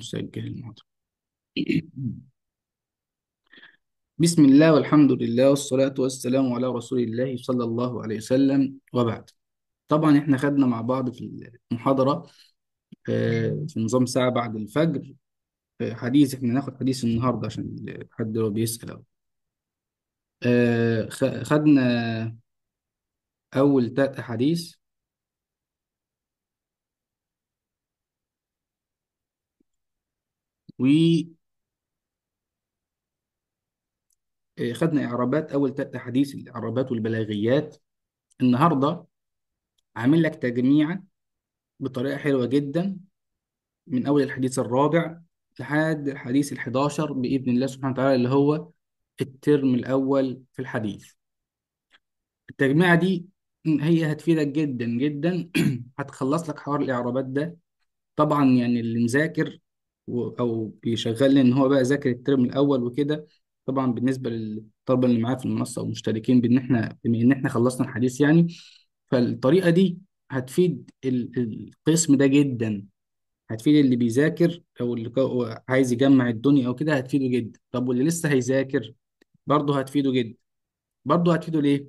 مسجل الموضوع بسم الله والحمد لله والصلاة والسلام على رسول الله صلى الله عليه وسلم وبعد طبعا احنا خدنا مع بعض في المحاضرة آه، في نظام ساعة بعد الفجر آه، حديث احنا ناخد حديث النهاردة عشان حد لو بيسأل آه، خدنا أول تلات أحاديث و آه، خدنا إعرابات أول تحديث الإعرابات والبلاغيات النهاردة عامل لك تجميعة بطريقة حلوة جدا من أول الحديث الرابع لحد الحديث ال11 بإذن الله سبحانه وتعالى اللي هو الترم الأول في الحديث التجميعة دي هي هتفيدك جدا جدا هتخلص لك حوار الإعرابات ده طبعا يعني اللي مذاكر او بيشغلني ان هو بقى ذاكر الترم الاول وكده طبعا بالنسبه للطلبه اللي معايا في المنصه ومشتركين بان احنا بما ان احنا خلصنا الحديث يعني فالطريقه دي هتفيد القسم ده جدا هتفيد اللي بيذاكر او اللي عايز يجمع الدنيا او كده هتفيده جدا طب واللي لسه هيذاكر برضه هتفيده جدا برضه هتفيده ليه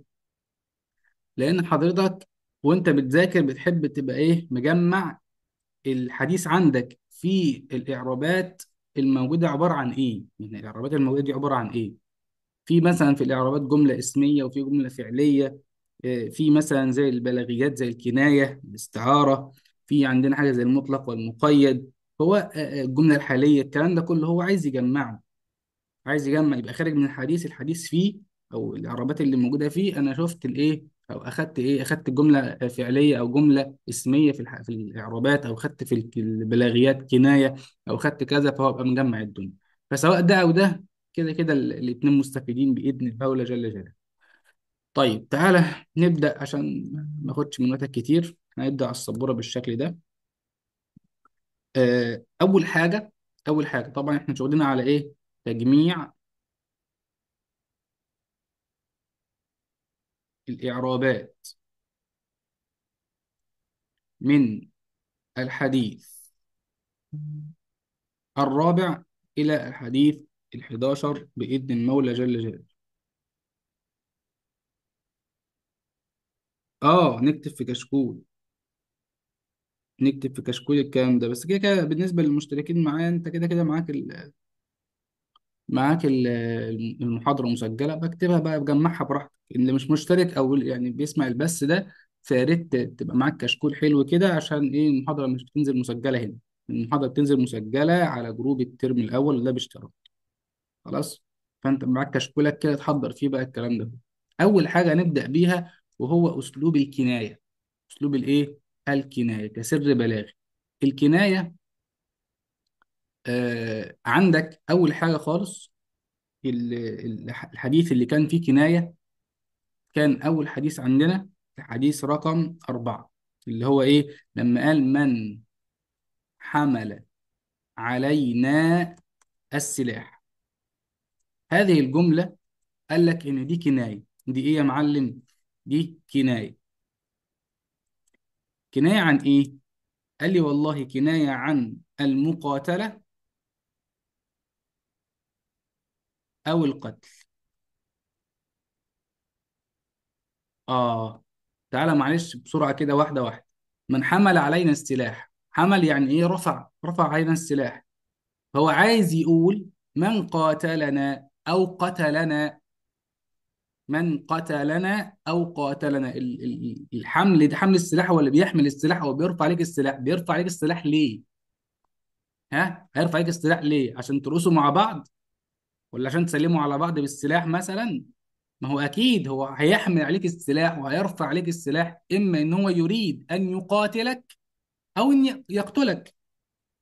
لان حضرتك وانت بتذاكر بتحب تبقى ايه مجمع الحديث عندك في الاعرابات الموجوده عباره عن ايه يعني الاعرابات الموجوده دي عباره عن ايه في مثلا في الاعرابات جمله اسميه وفي جمله فعليه آه، في مثلا زي البلاغيات زي الكنايه الاستعاره في عندنا حاجه زي المطلق والمقيد هو آه، آه، الجمله الحاليه الكلام ده كله هو عايز يجمعه عايز يجمع يبقى خارج من الحديث الحديث فيه او الاعرابات اللي موجوده فيه انا شفت الايه او اخدت ايه اخدت جمله فعليه او جمله اسميه في الح... في الاعرابات او اخدت في البلاغيات كنايه او اخدت كذا فهو ابقى مجمع الدنيا فسواء ده او ده كده كده الاثنين مستفيدين باذن المولى جل جلاله طيب تعالى نبدا عشان ما اخدش من وقتك كتير هنبدا على السبوره بالشكل ده آه، اول حاجه اول حاجه طبعا احنا شغلنا على ايه تجميع الإعرابات من الحديث الرابع إلى الحديث الحداشر بإذن المولى جل جلاله آه نكتب في كشكول نكتب في كشكول الكلام ده بس كده كده بالنسبة للمشتركين معايا أنت كده كده معاك ال معاك المحاضرة مسجلة بكتبها بقى بجمعها براحتك اللي مش مشترك أو يعني بيسمع البث ده فيا ريت تبقى معاك كشكول حلو كده عشان إيه المحاضرة مش بتنزل مسجلة هنا المحاضرة بتنزل مسجلة على جروب الترم الأول اللي باشتراك بيشترك خلاص فأنت معاك كشكولك كده تحضر فيه بقى الكلام ده أول حاجة نبدأ بيها وهو أسلوب الكناية أسلوب الإيه؟ الكناية كسر بلاغي الكناية آه، عندك اول حاجه خالص الحديث اللي كان فيه كنايه كان اول حديث عندنا حديث رقم أربعة اللي هو ايه لما قال من حمل علينا السلاح هذه الجملة قال لك إن دي كناية دي إيه يا معلم؟ دي كناية كناية عن إيه؟ قال لي والله كناية عن المقاتلة أو القتل آه تعالى معلش بسرعة كده واحدة واحدة من حمل علينا السلاح حمل يعني إيه رفع رفع علينا السلاح هو عايز يقول من قاتلنا أو قتلنا من قتلنا أو قاتلنا الحمل ده حمل السلاح هو اللي بيحمل السلاح هو بيرفع عليك السلاح بيرفع عليك السلاح ليه؟ ها هيرفع عليك السلاح ليه؟ عشان ترقصوا مع بعض ولا عشان تسلموا على بعض بالسلاح مثلا ما هو اكيد هو هيحمل عليك السلاح وهيرفع عليك السلاح اما ان هو يريد ان يقاتلك او ان يقتلك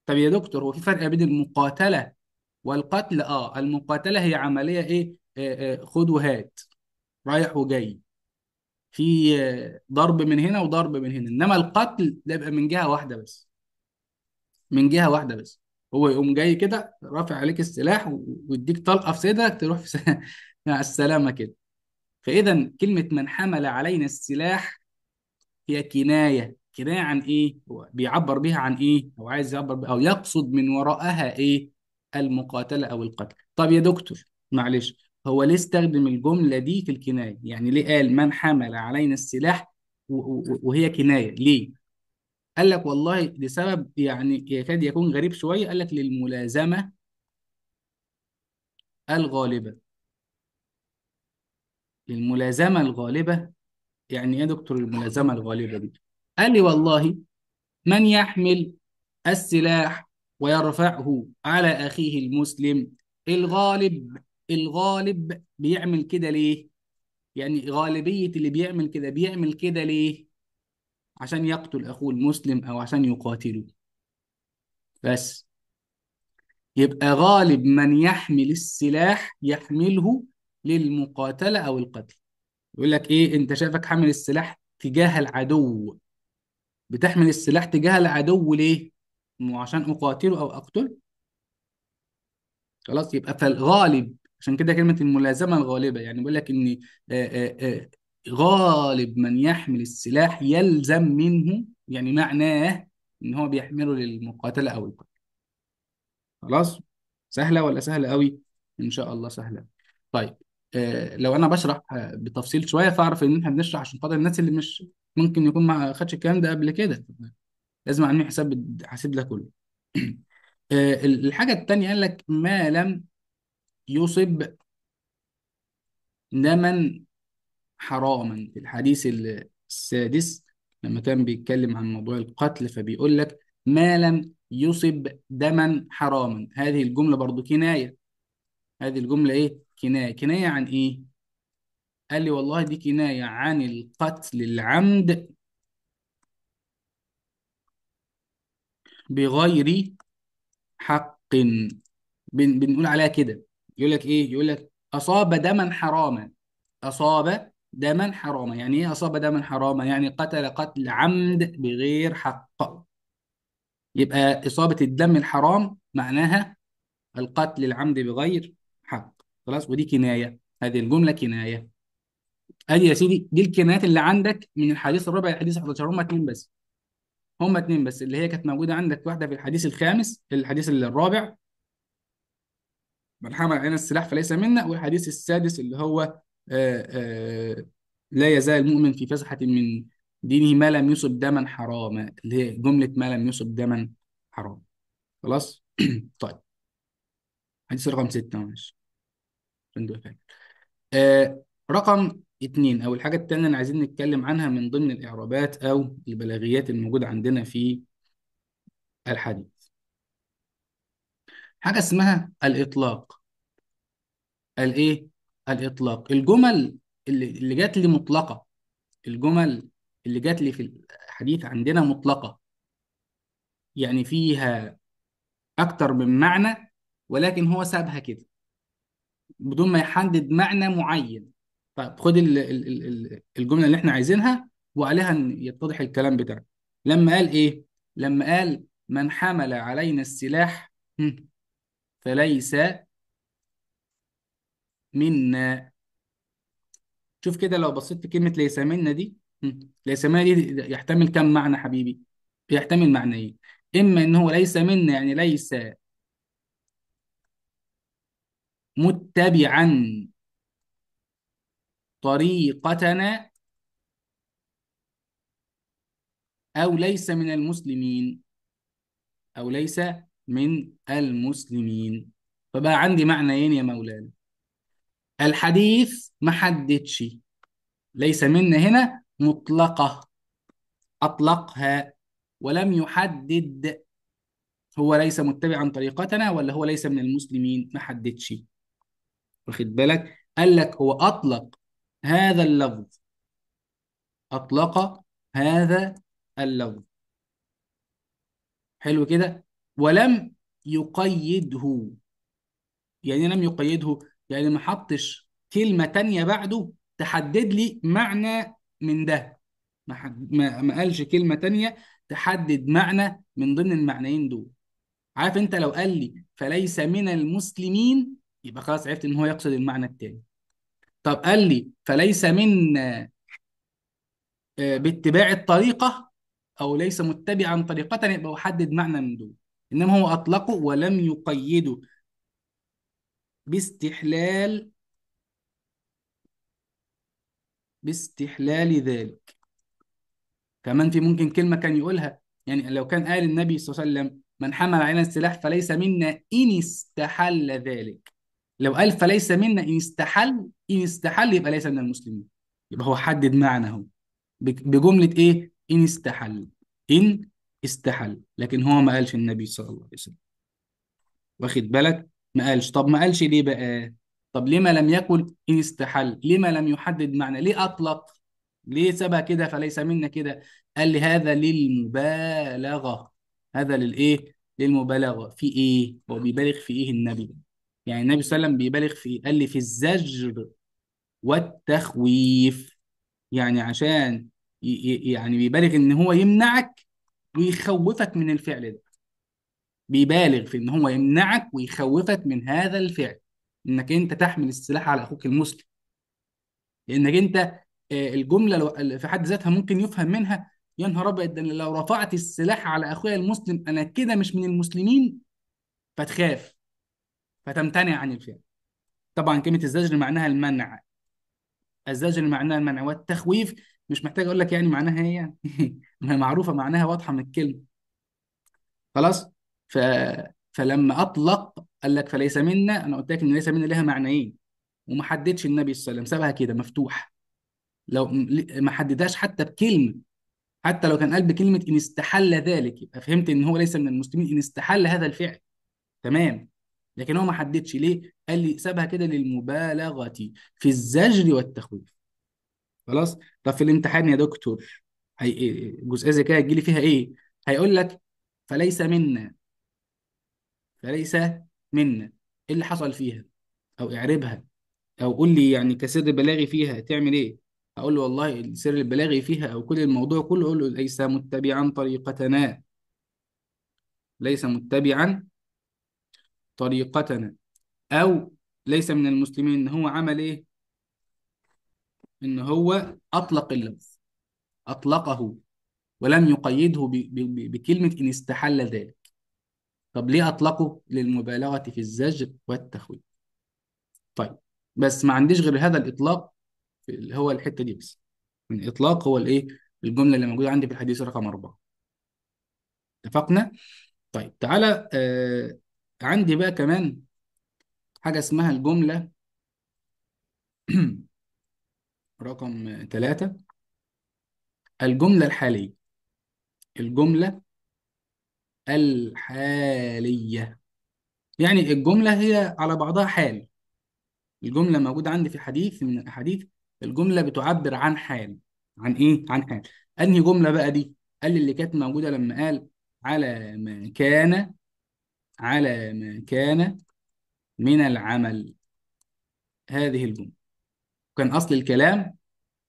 طب يا دكتور هو في فرق بين المقاتله والقتل اه المقاتله هي عمليه ايه آه، آه، خد وهات رايح وجاي في آه، ضرب من هنا وضرب من هنا انما القتل ده يبقى من جهه واحده بس من جهه واحده بس هو يقوم جاي كده رافع عليك السلاح ويديك طلقه في صدرك تروح في مع السلامه كده فاذا كلمه من حمل علينا السلاح هي كنايه كنايه عن ايه بيعبر بها عن ايه او عايز يعبر بها او يقصد من وراءها ايه المقاتله او القتل طب يا دكتور معلش هو ليه استخدم الجمله دي في الكنايه يعني ليه قال من حمل علينا السلاح وهي كنايه ليه قال لك والله لسبب يعني يكاد يكون غريب شوية قال لك للملازمة الغالبة الملازمة الغالبة يعني ايه يا دكتور الملازمة الغالبة دي؟ قال لي والله من يحمل السلاح ويرفعه على أخيه المسلم الغالب الغالب بيعمل كده ليه؟ يعني غالبية اللي بيعمل كده بيعمل كده ليه؟ عشان يقتل أخوه المسلم أو عشان يقاتله بس يبقى غالب من يحمل السلاح يحمله للمقاتلة أو القتل يقول لك إيه أنت شايفك حامل السلاح تجاه العدو بتحمل السلاح تجاه العدو ليه؟ مو عشان أقاتله أو أقتله خلاص يبقى فالغالب عشان كده كلمة الملازمة الغالبة يعني بيقول لك إن آه، آه، آه، غالب من يحمل السلاح يلزم منه يعني معناه ان هو بيحمله للمقاتله او القتل خلاص سهله ولا سهله قوي ان شاء الله سهله طيب آه لو انا بشرح آه، بتفصيل شويه فاعرف ان احنا بنشرح عشان خاطر الناس اللي مش ممكن يكون ما خدش الكلام ده قبل كده لازم اعمل حساب حاسب ده كله آه الحاجه الثانيه قال لك ما لم يصب ده حراما في الحديث السادس لما كان بيتكلم عن موضوع القتل فبيقول لك ما لم يصب دما حراما هذه الجملة برضو كناية هذه الجملة إيه؟ كناية كناية عن إيه؟ قال لي والله دي كناية عن القتل العمد بغير حق بن... بنقول عليها كده يقول لك إيه؟ يقول لك أصاب دما حراما أصاب دما حراما يعني ايه اصاب دما حراما يعني قتل قتل عمد بغير حق يبقى اصابه الدم الحرام معناها القتل العمد بغير حق خلاص ودي كنايه هذه الجمله كنايه ادي يا سيدي دي الكنايات اللي عندك من الحديث الرابع الحديث 11 هم اتنين بس هم اتنين بس اللي هي كانت موجوده عندك واحده في الحديث الخامس الحديث الرابع من حمل علينا السلاح فليس منا والحديث السادس اللي هو آه، آه، لا يزال المؤمن في فسحة من دينه ما لم يصب دما حراما اللي هي جملة ما لم يصب دما حراما خلاص طيب حديث رقم ستة ماشي آه رقم اتنين أو الحاجة التانية اللي عايزين نتكلم عنها من ضمن الإعرابات أو البلاغيات الموجودة عندنا في الحديث حاجة اسمها الإطلاق الإيه الإطلاق الجمل اللي اللي جات لي مطلقة الجمل اللي جات لي في الحديث عندنا مطلقة يعني فيها أكتر من معنى ولكن هو سابها كده بدون ما يحدد معنى معين طب خد الجملة اللي احنا عايزينها وعليها يتضح الكلام بتاعه لما قال إيه؟ لما قال من حمل علينا السلاح فليس منا شوف كده لو بصيت في كلمة ليس منا دي ليس منا دي يحتمل كم معنى حبيبي؟ بيحتمل معنيين إما إن هو ليس منا يعني ليس متبعا طريقتنا أو ليس من المسلمين أو ليس من المسلمين فبقى عندي معنيين يا مولانا الحديث ما حددش ليس منا هنا مطلقة أطلقها ولم يحدد هو ليس متبعا طريقتنا ولا هو ليس من المسلمين ما حددش واخد بالك قال لك هو أطلق هذا اللفظ أطلق هذا اللفظ حلو كده ولم يقيده يعني لم يقيده يعني ما حطش كلمه تانية بعده تحدد لي معنى من ده ما, حد... ما... ما قالش كلمه تانية تحدد معنى من ضمن المعنيين دول عارف انت لو قال لي فليس من المسلمين يبقى خلاص عرفت ان هو يقصد المعنى التاني طب قال لي فليس من آه، باتباع الطريقه او ليس متبعا طريقه يبقى احدد معنى من دول انما هو اطلقه ولم يقيده باستحلال باستحلال ذلك كمان في ممكن كلمة كان يقولها يعني لو كان قال النبي صلى الله عليه وسلم من حمل علينا السلاح فليس منا إن استحل ذلك لو قال فليس منا إن استحل إن استحل يبقى ليس من المسلمين يبقى هو حدد معنى هو بجملة إيه إن استحل إن استحل لكن هو ما قالش النبي صلى الله عليه وسلم واخد بالك ما قالش طب ما قالش ليه بقى طب ليه ما لم يقل إن استحل ليه ما لم يحدد معنى ليه أطلق ليه سبها كده فليس منا كده قال لي هذا للمبالغة هذا للإيه للمبالغة في إيه هو بيبالغ في إيه النبي يعني النبي صلى الله عليه وسلم بيبالغ في إيه قال لي في الزجر والتخويف يعني عشان يعني بيبالغ إن هو يمنعك ويخوفك من الفعل ده بيبالغ في ان هو يمنعك ويخوفك من هذا الفعل انك انت تحمل السلاح على اخوك المسلم لانك انت آه، الجمله في حد ذاتها ممكن يفهم منها يا نهار ابيض لو رفعت السلاح على اخويا المسلم انا كده مش من المسلمين فتخاف فتمتنع عن الفعل طبعا كلمه الزجر معناها المنع الزجر معناها المنع والتخويف مش محتاج اقول لك يعني معناها ايه يعني معروفه معناها واضحه من الكلمه خلاص ف... فلما اطلق قال لك فليس منا انا قلت لك ان ليس منا لها معنيين وما حددش النبي صلى الله عليه وسلم سابها كده مفتوح لو ما حددهاش حتى بكلمه حتى لو كان قال بكلمه ان استحل ذلك يبقى فهمت ان هو ليس من المسلمين ان استحل هذا الفعل تمام لكن هو ما حددش ليه قال لي سابها كده للمبالغه في الزجر والتخويف خلاص طب في الامتحان يا دكتور هي إيه، جزئيه زي كده لي فيها ايه هيقول لك فليس منا فليس منا ايه اللي حصل فيها او اعربها او قول لي يعني كسر بلاغي فيها تعمل ايه اقول له والله السر البلاغي فيها او كل الموضوع كله اقول له ليس متبعا طريقتنا ليس متبعا طريقتنا او ليس من المسلمين ان هو عمل ايه ان هو اطلق اللفظ اطلقه ولم يقيده بكلمه ان استحل ذلك طب ليه أطلقه للمبالغة في الزجر والتخويف طيب بس ما عنديش غير هذا الإطلاق اللي هو الحتة دي بس من إطلاق هو الإيه الجملة اللي موجودة عندي في الحديث رقم أربعة اتفقنا طيب تعالى آه عندي بقى كمان حاجة اسمها الجملة رقم ثلاثة الجملة الحالية الجملة الحالية يعني الجملة هي على بعضها حال الجملة موجودة عندي في حديث من الأحاديث الجملة بتعبر عن حال عن إيه؟ عن حال أنهي جملة بقى دي؟ قال لي اللي كانت موجودة لما قال على ما كان على ما كان من العمل هذه الجملة كان أصل الكلام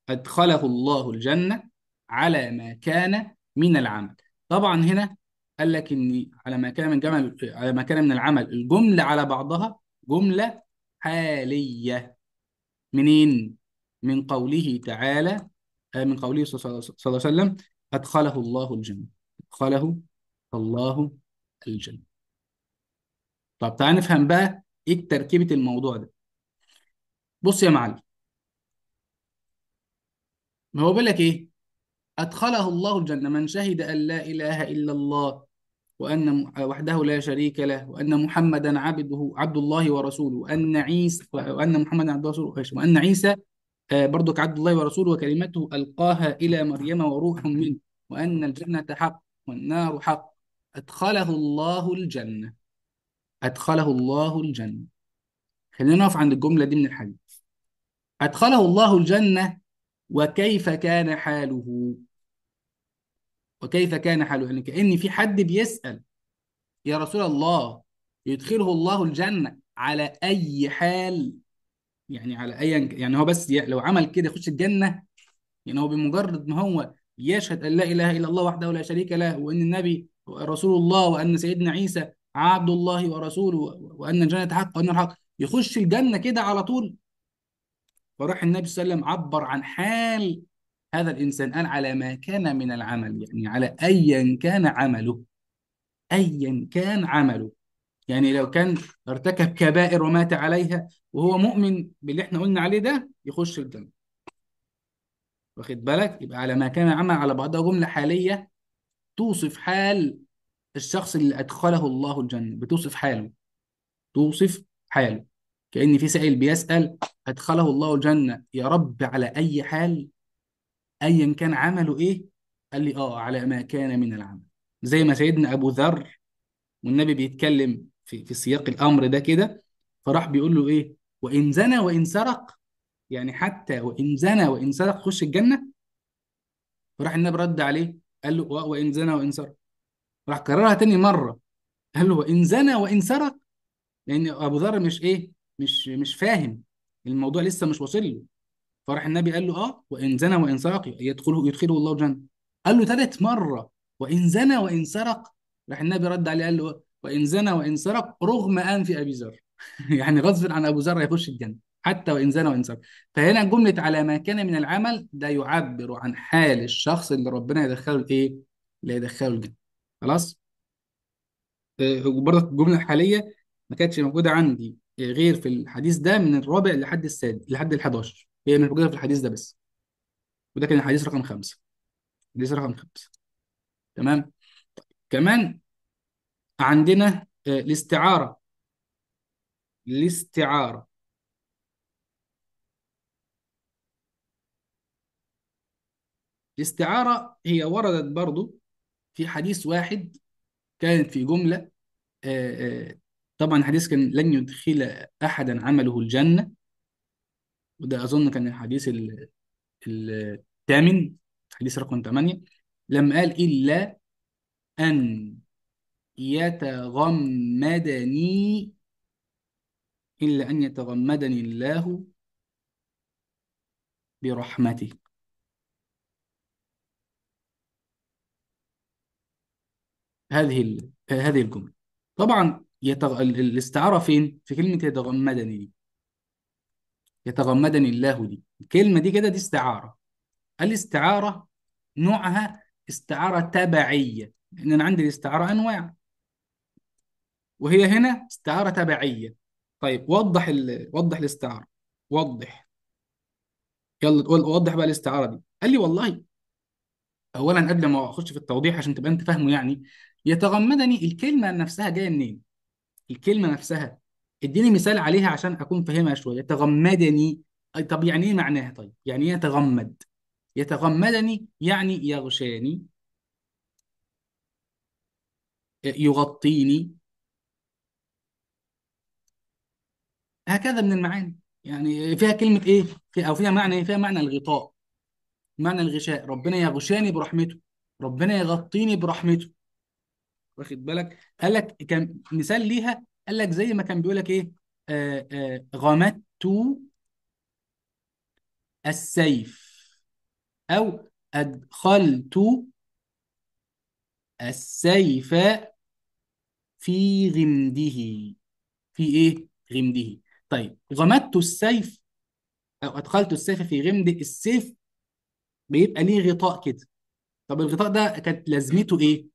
أدخله الله الجنة على ما كان من العمل طبعا هنا قال لك ان على ما كان من جمل على ما كان من العمل الجمله على بعضها جمله حاليه منين من قوله تعالى آه، من قوله صلى الله عليه وسلم ادخله الله الجنه ادخله الله الجنه طب تعال نفهم بقى ايه تركيبه الموضوع ده بص يا معلم ما هو بيقول لك ايه ادخله الله الجنه من شهد ان لا اله الا الله وأن وحده لا شريك له وأن محمدا عبده عبد الله ورسوله وأن عيسى وأن محمدا عبد الله ورسوله وأن عيسى آه، برضك عبد الله ورسوله وكلمته ألقاها إلى مريم وروح منه وأن الجنة حق والنار حق أدخله الله الجنة أدخله الله الجنة خلينا نقف عند الجملة دي من الحديث أدخله الله الجنة وكيف كان حاله وكيف كان حاله يعني كأن في حد بيسأل يا رسول الله يدخله الله الجنة على أي حال يعني على أي يعني هو بس لو عمل كده يخش الجنة يعني هو بمجرد ما هو يشهد أن لا إله إلا الله وحده لا شريك له وأن النبي رسول الله وأن سيدنا عيسى عبد الله ورسوله وأن الجنة حق وأن الحق يخش الجنة كده على طول فراح النبي صلى الله عليه وسلم عبر عن حال هذا الإنسان قال على ما كان من العمل يعني على أيا كان عمله أيا كان عمله يعني لو كان ارتكب كبائر ومات عليها وهو مؤمن باللي احنا قلنا عليه ده يخش الجنة واخد بالك يبقى على ما كان عمل على بعضها جملة حالية توصف حال الشخص اللي أدخله الله الجنة بتوصف حاله توصف حاله كأن في سائل بيسأل أدخله الله الجنة يا رب على أي حال ايا كان عمله ايه قال لي اه على ما كان من العمل زي ما سيدنا ابو ذر والنبي بيتكلم في في سياق الامر ده كده فراح بيقول له ايه وان زنى وان سرق يعني حتى وان زنى وان سرق خش الجنه فراح النبي رد عليه قال له آه، وان زنى وان سرق راح كررها تاني مره قال له وان زنى وان سرق لان ابو ذر مش ايه مش مش فاهم الموضوع لسه مش واصل له فراح النبي قال له اه وان زنى وان سرق يدخله يدخله الله الجنه قال له ثالث مره وان زنى وان سرق راح النبي رد عليه قال له وان زنى وان سرق رغم انف ابي ذر يعني غصب عن ابو ذر هيخش الجنه حتى وان زنى وان سرق فهنا جمله على ما كان من العمل ده يعبر عن حال الشخص اللي ربنا يدخله الايه اللي يدخله الجنه خلاص آه، وبرضه الجمله الحاليه ما كانتش موجوده عندي آه، غير في الحديث ده من الرابع لحد السادس لحد ال 11 هي مش موجوده في الحديث ده بس وده كان الحديث رقم خمسه الحديث رقم خمسه تمام كمان عندنا آه، الاستعاره الاستعاره الاستعاره هي وردت برضو في حديث واحد كان في جمله آه، آه، طبعا الحديث كان لن يدخل احدا عمله الجنه وده أظن كان الحديث الثامن حديث رقم ثمانية لم قال إلا أن يتغمدني إلا أن يتغمدني الله برحمته هذه هذه الجملة طبعا يتغ... الاستعارة فين في كلمة يتغمدني يتغمدني الله دي الكلمة دي كده دي استعارة الاستعارة نوعها استعارة تبعية لأن أنا عندي الاستعارة أنواع وهي هنا استعارة تبعية طيب وضح ال... وضح الاستعارة وضح يلا تقول وضح بقى الاستعارة دي قال لي والله أولا قبل ما أخش في التوضيح عشان تبقى أنت فاهمه يعني يتغمدني الكلمة نفسها جاية منين الكلمة نفسها اديني مثال عليها عشان اكون فاهمها شويه تغمدني طب يعني ايه معناها طيب يعني ايه يتغمد يتغمدني يعني يغشاني يغطيني هكذا من المعاني يعني فيها كلمة إيه؟ في أو فيها معنى إيه؟ فيها معنى الغطاء معنى الغشاء ربنا يغشاني برحمته ربنا يغطيني برحمته واخد بالك؟ قال لك كان مثال ليها قال لك زي ما كان بيقول لك ايه آه، آه، غمدت السيف او ادخلت السيف في غمده في ايه غمده طيب غمدت السيف او ادخلت السيف في غمد السيف بيبقى ليه غطاء كده طب الغطاء ده كانت لازمته ايه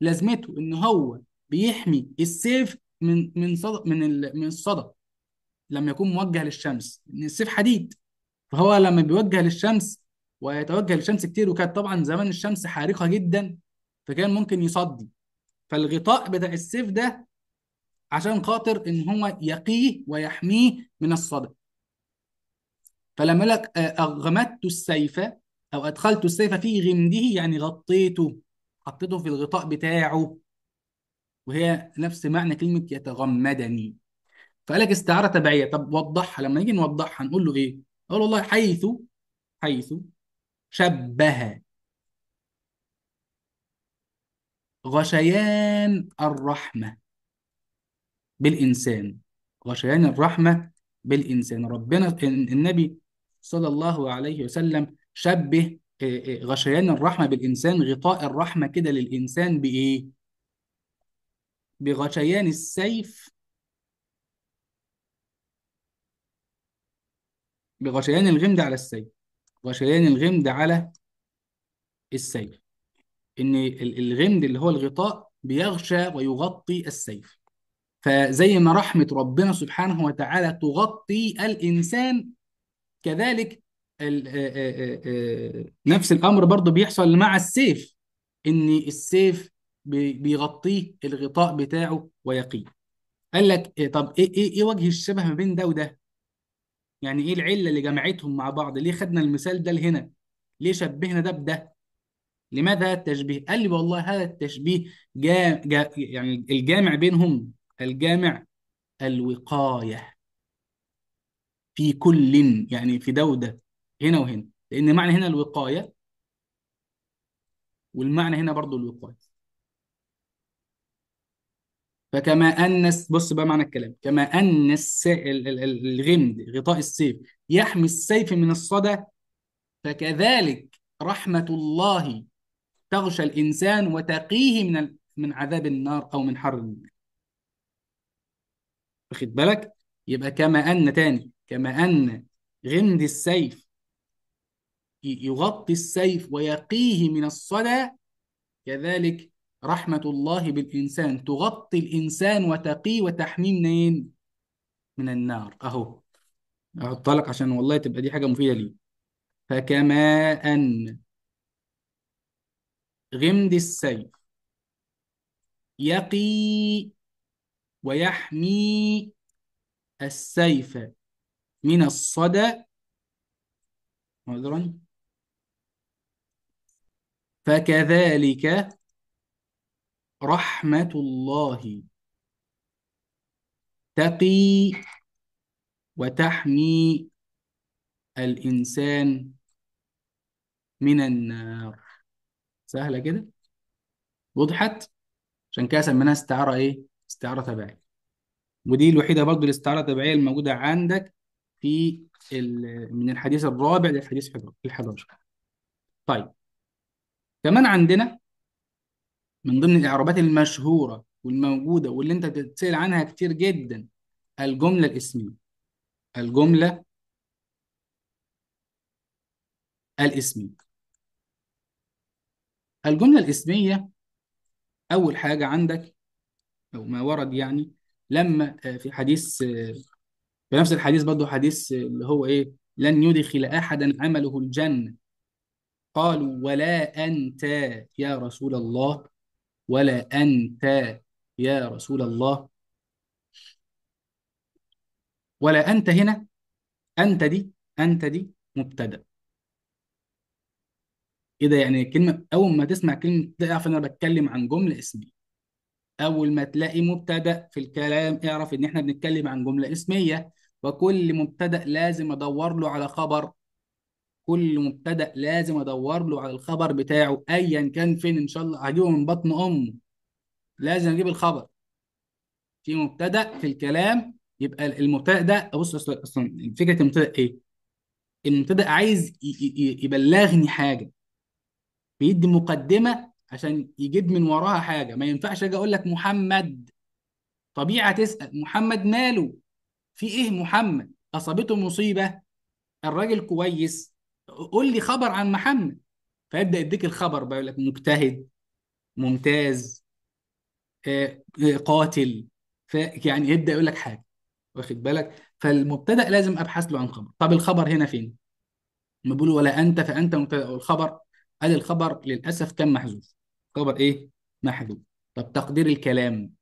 لازمته ان هو بيحمي السيف من من صدى من ال... من الصدى لما يكون موجه للشمس ان السيف حديد فهو لما بيوجه للشمس ويتوجه للشمس كتير وكانت طبعا زمان الشمس حارقه جدا فكان ممكن يصدي فالغطاء بتاع السيف ده عشان خاطر ان هو يقيه ويحميه من الصدى فلما لك آه، اغمدت السيف او ادخلت السيف في غمده يعني غطيته حطيته في الغطاء بتاعه وهي نفس معنى كلمة يتغمدني فقال لك استعارة تبعية طب وضحها لما نيجي نوضحها نقول له إيه؟ أقول والله حيث حيث شبه غشيان الرحمة بالإنسان غشيان الرحمة بالإنسان ربنا النبي صلى الله عليه وسلم شبه آه، آه، غشيان الرحمة بالإنسان غطاء الرحمة كده للإنسان بإيه؟ بغشيان السيف بغشيان الغمد على السيف غشيان الغمد على السيف ان الغمد اللي هو الغطاء بيغشى ويغطي السيف فزي ما رحمة ربنا سبحانه وتعالى تغطي الإنسان كذلك نفس الأمر برضو بيحصل مع السيف إن السيف بيغطيه الغطاء بتاعه ويقيه قال لك إيه طب ايه ايه ايه وجه الشبه ما بين ده وده يعني ايه العله اللي جمعتهم مع بعض ليه خدنا المثال ده لهنا ليه شبهنا ده بده لماذا هذا التشبيه قال لي والله هذا التشبيه جا... جا... يعني الجامع بينهم الجامع الوقايه في كل يعني في ده وده هنا وهنا لان معنى هنا الوقايه والمعنى هنا برضو الوقايه فكما أن بص بقى معنى الكلام كما أن الغمد غطاء السيف يحمي السيف من الصدى فكذلك رحمة الله تغشى الإنسان وتقيه من من عذاب النار أو من حر النار واخد بالك يبقى كما أن تاني كما أن غمد السيف يغطي السيف ويقيه من الصدى كذلك رحمة الله بالإنسان تغطي الإنسان وتقيه وتحميه منين؟ من النار أهو أحطها لك عشان والله تبقى دي حاجة مفيدة لي فكما أن غمد السيف يقي ويحمي السيف من الصدى عذرا فكذلك رحمة الله تقي وتحمي الإنسان من النار سهلة كده وضحت عشان كده سميناها استعارة إيه استعارة تبعية ودي الوحيدة برضو الاستعارة التبعية الموجودة عندك في من الحديث الرابع للحديث ال 11 طيب كمان عندنا من ضمن الإعرابات المشهورة والموجودة واللي أنت بتتسأل عنها كتير جدا الجملة الاسمية الجملة الاسمية الجملة الاسمية أول حاجة عندك أو ما ورد يعني لما آه، في حديث آه، في نفس الحديث برضه حديث آه، اللي هو إيه لن يدخل أحدا عمله الجنة قالوا ولا أنت يا رسول الله ولا أنت يا رسول الله ولا أنت هنا أنت دي أنت دي مبتدأ كده إيه يعني كلمة أول ما تسمع كلمة اعرف إن أنا بتكلم عن جملة اسمية أول ما تلاقي مبتدأ في الكلام اعرف إن إحنا بنتكلم عن جملة اسمية وكل مبتدأ لازم أدور له على خبر كل مبتدأ لازم ادور له على الخبر بتاعه ايا كان فين ان شاء الله هجيبه من بطن امه لازم اجيب الخبر في مبتدأ في الكلام يبقى المبتدأ ده بص اصلا فكرة المبتدأ ايه؟ المبتدأ عايز يبلغني حاجة بيدي مقدمة عشان يجيب من وراها حاجة ما ينفعش اجي اقول لك محمد طبيعة تسأل محمد ماله؟ في ايه محمد؟ اصابته مصيبة؟ الراجل كويس قول لي خبر عن محمد فيبدأ يديك الخبر بقى يقول لك مجتهد ممتاز آه، آه، قاتل فيعني يبدأ يقول لك حاجة واخد بالك فالمبتدأ لازم أبحث له عن خبر طب الخبر هنا فين؟ ما بيقولوا ولا أنت فأنت مبتدأ والخبر قال الخبر للأسف كان محذوف خبر إيه؟ محذوف طب تقدير الكلام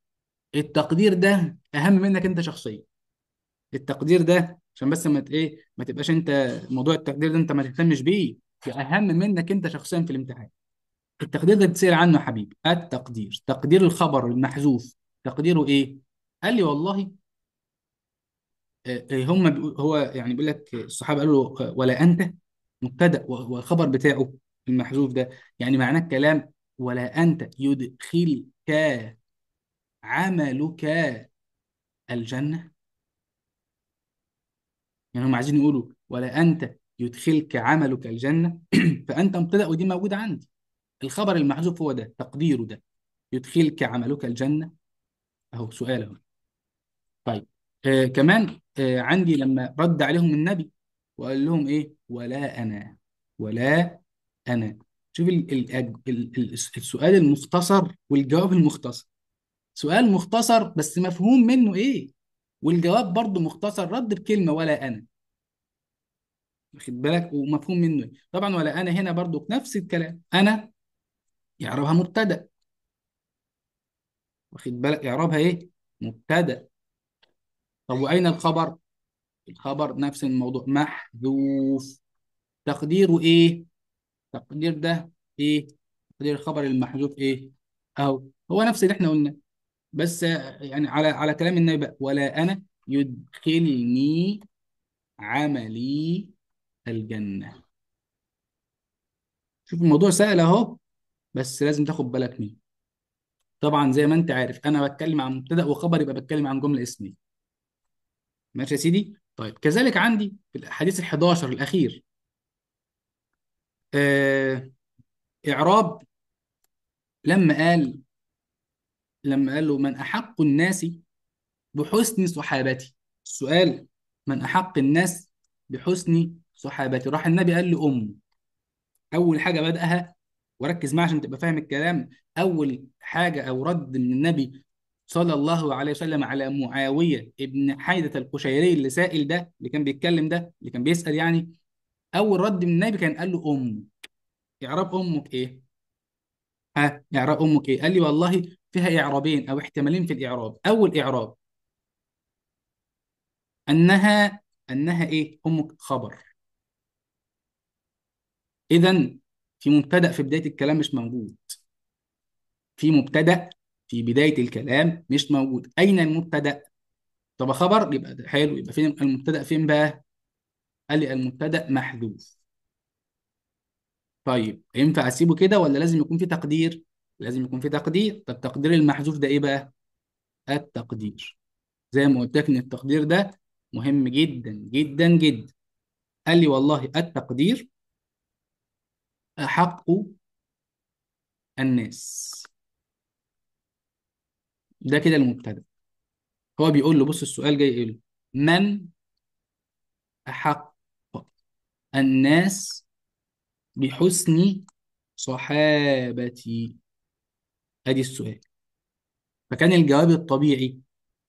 التقدير ده أهم منك أنت شخصيا التقدير ده عشان بس ما ايه ما تبقاش انت موضوع التقدير ده انت ما تهتمش بيه في اهم منك انت شخصيا في الامتحان التقدير ده بتسأل عنه يا حبيبي التقدير تقدير الخبر المحذوف تقديره ايه قال لي والله آه، آه، هم هو يعني بيقول لك الصحابه قالوا له آه، ولا انت مبتدا والخبر بتاعه المحذوف ده يعني معناه الكلام ولا انت يدخلك عملك الجنه يعني هم عايزين يقولوا ولا أنت يدخلك عملك الجنة فأنت مبتدأ ودي موجودة عندي الخبر المحذوف هو ده تقديره ده يدخلك عملك الجنة أهو سؤال أهو طيب آه كمان آه عندي لما رد عليهم النبي وقال لهم إيه ولا أنا ولا أنا شوف الـ الـ الـ السؤال المختصر والجواب المختصر سؤال مختصر بس مفهوم منه إيه والجواب برضو مختصر رد بكلمه ولا انا واخد بالك ومفهوم منه طبعا ولا انا هنا برضو نفس الكلام انا يعربها مبتدا واخد بالك اعرابها ايه مبتدا طب واين الخبر الخبر نفس الموضوع محذوف تقديره ايه تقدير ده ايه تقدير الخبر المحذوف ايه اهو هو نفس اللي احنا قلناه بس يعني على على كلام النبي بقى ولا انا يدخلني عملي الجنة شوف الموضوع سهل اهو بس لازم تاخد بالك منه طبعا زي ما انت عارف انا بتكلم عن مبتدأ وخبر يبقى بتكلم عن جملة اسمية ماشي يا سيدي طيب كذلك عندي في الحديث ال 11 الاخير آه... اعراب لما قال لما قال له من أحق الناس بحسن صحابتي السؤال من أحق الناس بحسن صحابتي راح النبي قال له امه أول حاجة بدأها وركز معايا عشان تبقى فاهم الكلام أول حاجة أو رد من النبي صلى الله عليه وسلم على معاوية ابن حيدة القشيري اللي سائل ده اللي كان بيتكلم ده اللي كان بيسأل يعني أول رد من النبي كان قال له أمك إعراب أمك إيه؟ ها إعراب أمك إيه؟ قال لي والله فيها إعرابين أو احتمالين في الإعراب أول إعراب أنها أنها إيه أم خبر إذا في مبتدأ في بداية الكلام مش موجود في مبتدأ في بداية الكلام مش موجود أين المبتدأ طب خبر يبقى حلو يبقى فين المبتدأ فين بقى قال لي المبتدأ محذوف طيب ينفع أسيبه كده ولا لازم يكون في تقدير لازم يكون في تقدير طب تقدير المحذوف ده ايه بقى التقدير زي ما قلت لك ان التقدير ده مهم جدا جدا جدا قال لي والله التقدير أحق الناس ده كده المبتدأ هو بيقول له بص السؤال جاي يقول له من أحق الناس بحسن صحابتي ادي السؤال فكان الجواب الطبيعي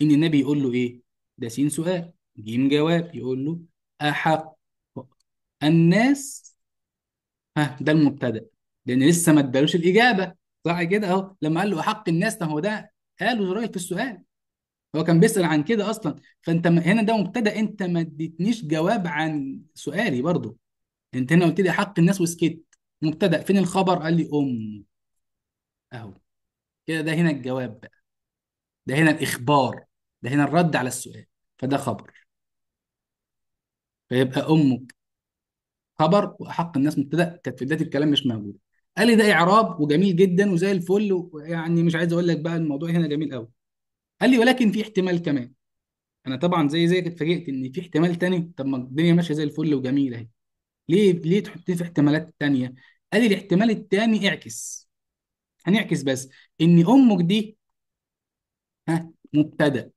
ان النبي يقول له ايه ده سين سؤال جيم جواب يقول له احق الناس ها ده المبتدا لان لسه ما ادالوش الاجابه صح كده اهو لما قال له احق الناس ده هو ده قاله رايك في السؤال هو كان بيسال عن كده اصلا فانت هنا ده مبتدا انت ما اديتنيش جواب عن سؤالي برضه انت هنا قلت لي احق الناس وسكت مبتدا فين الخبر قال لي ام اهو كده ده هنا الجواب بقى ده هنا الإخبار ده هنا الرد على السؤال فده خبر فيبقى أمك خبر وأحق الناس مبتدأ كانت في بداية الكلام مش موجودة قال لي ده إعراب وجميل جدا وزي الفل ويعني مش عايز أقول لك بقى الموضوع هنا جميل قوي قال لي ولكن في احتمال كمان انا طبعا زي زيك اتفاجئت ان في احتمال تاني طب ما الدنيا ماشيه زي الفل وجميله اهي ليه ليه تحطيه في احتمالات تانية قال لي الاحتمال التاني اعكس هنعكس بس ان امك دي ها مبتدا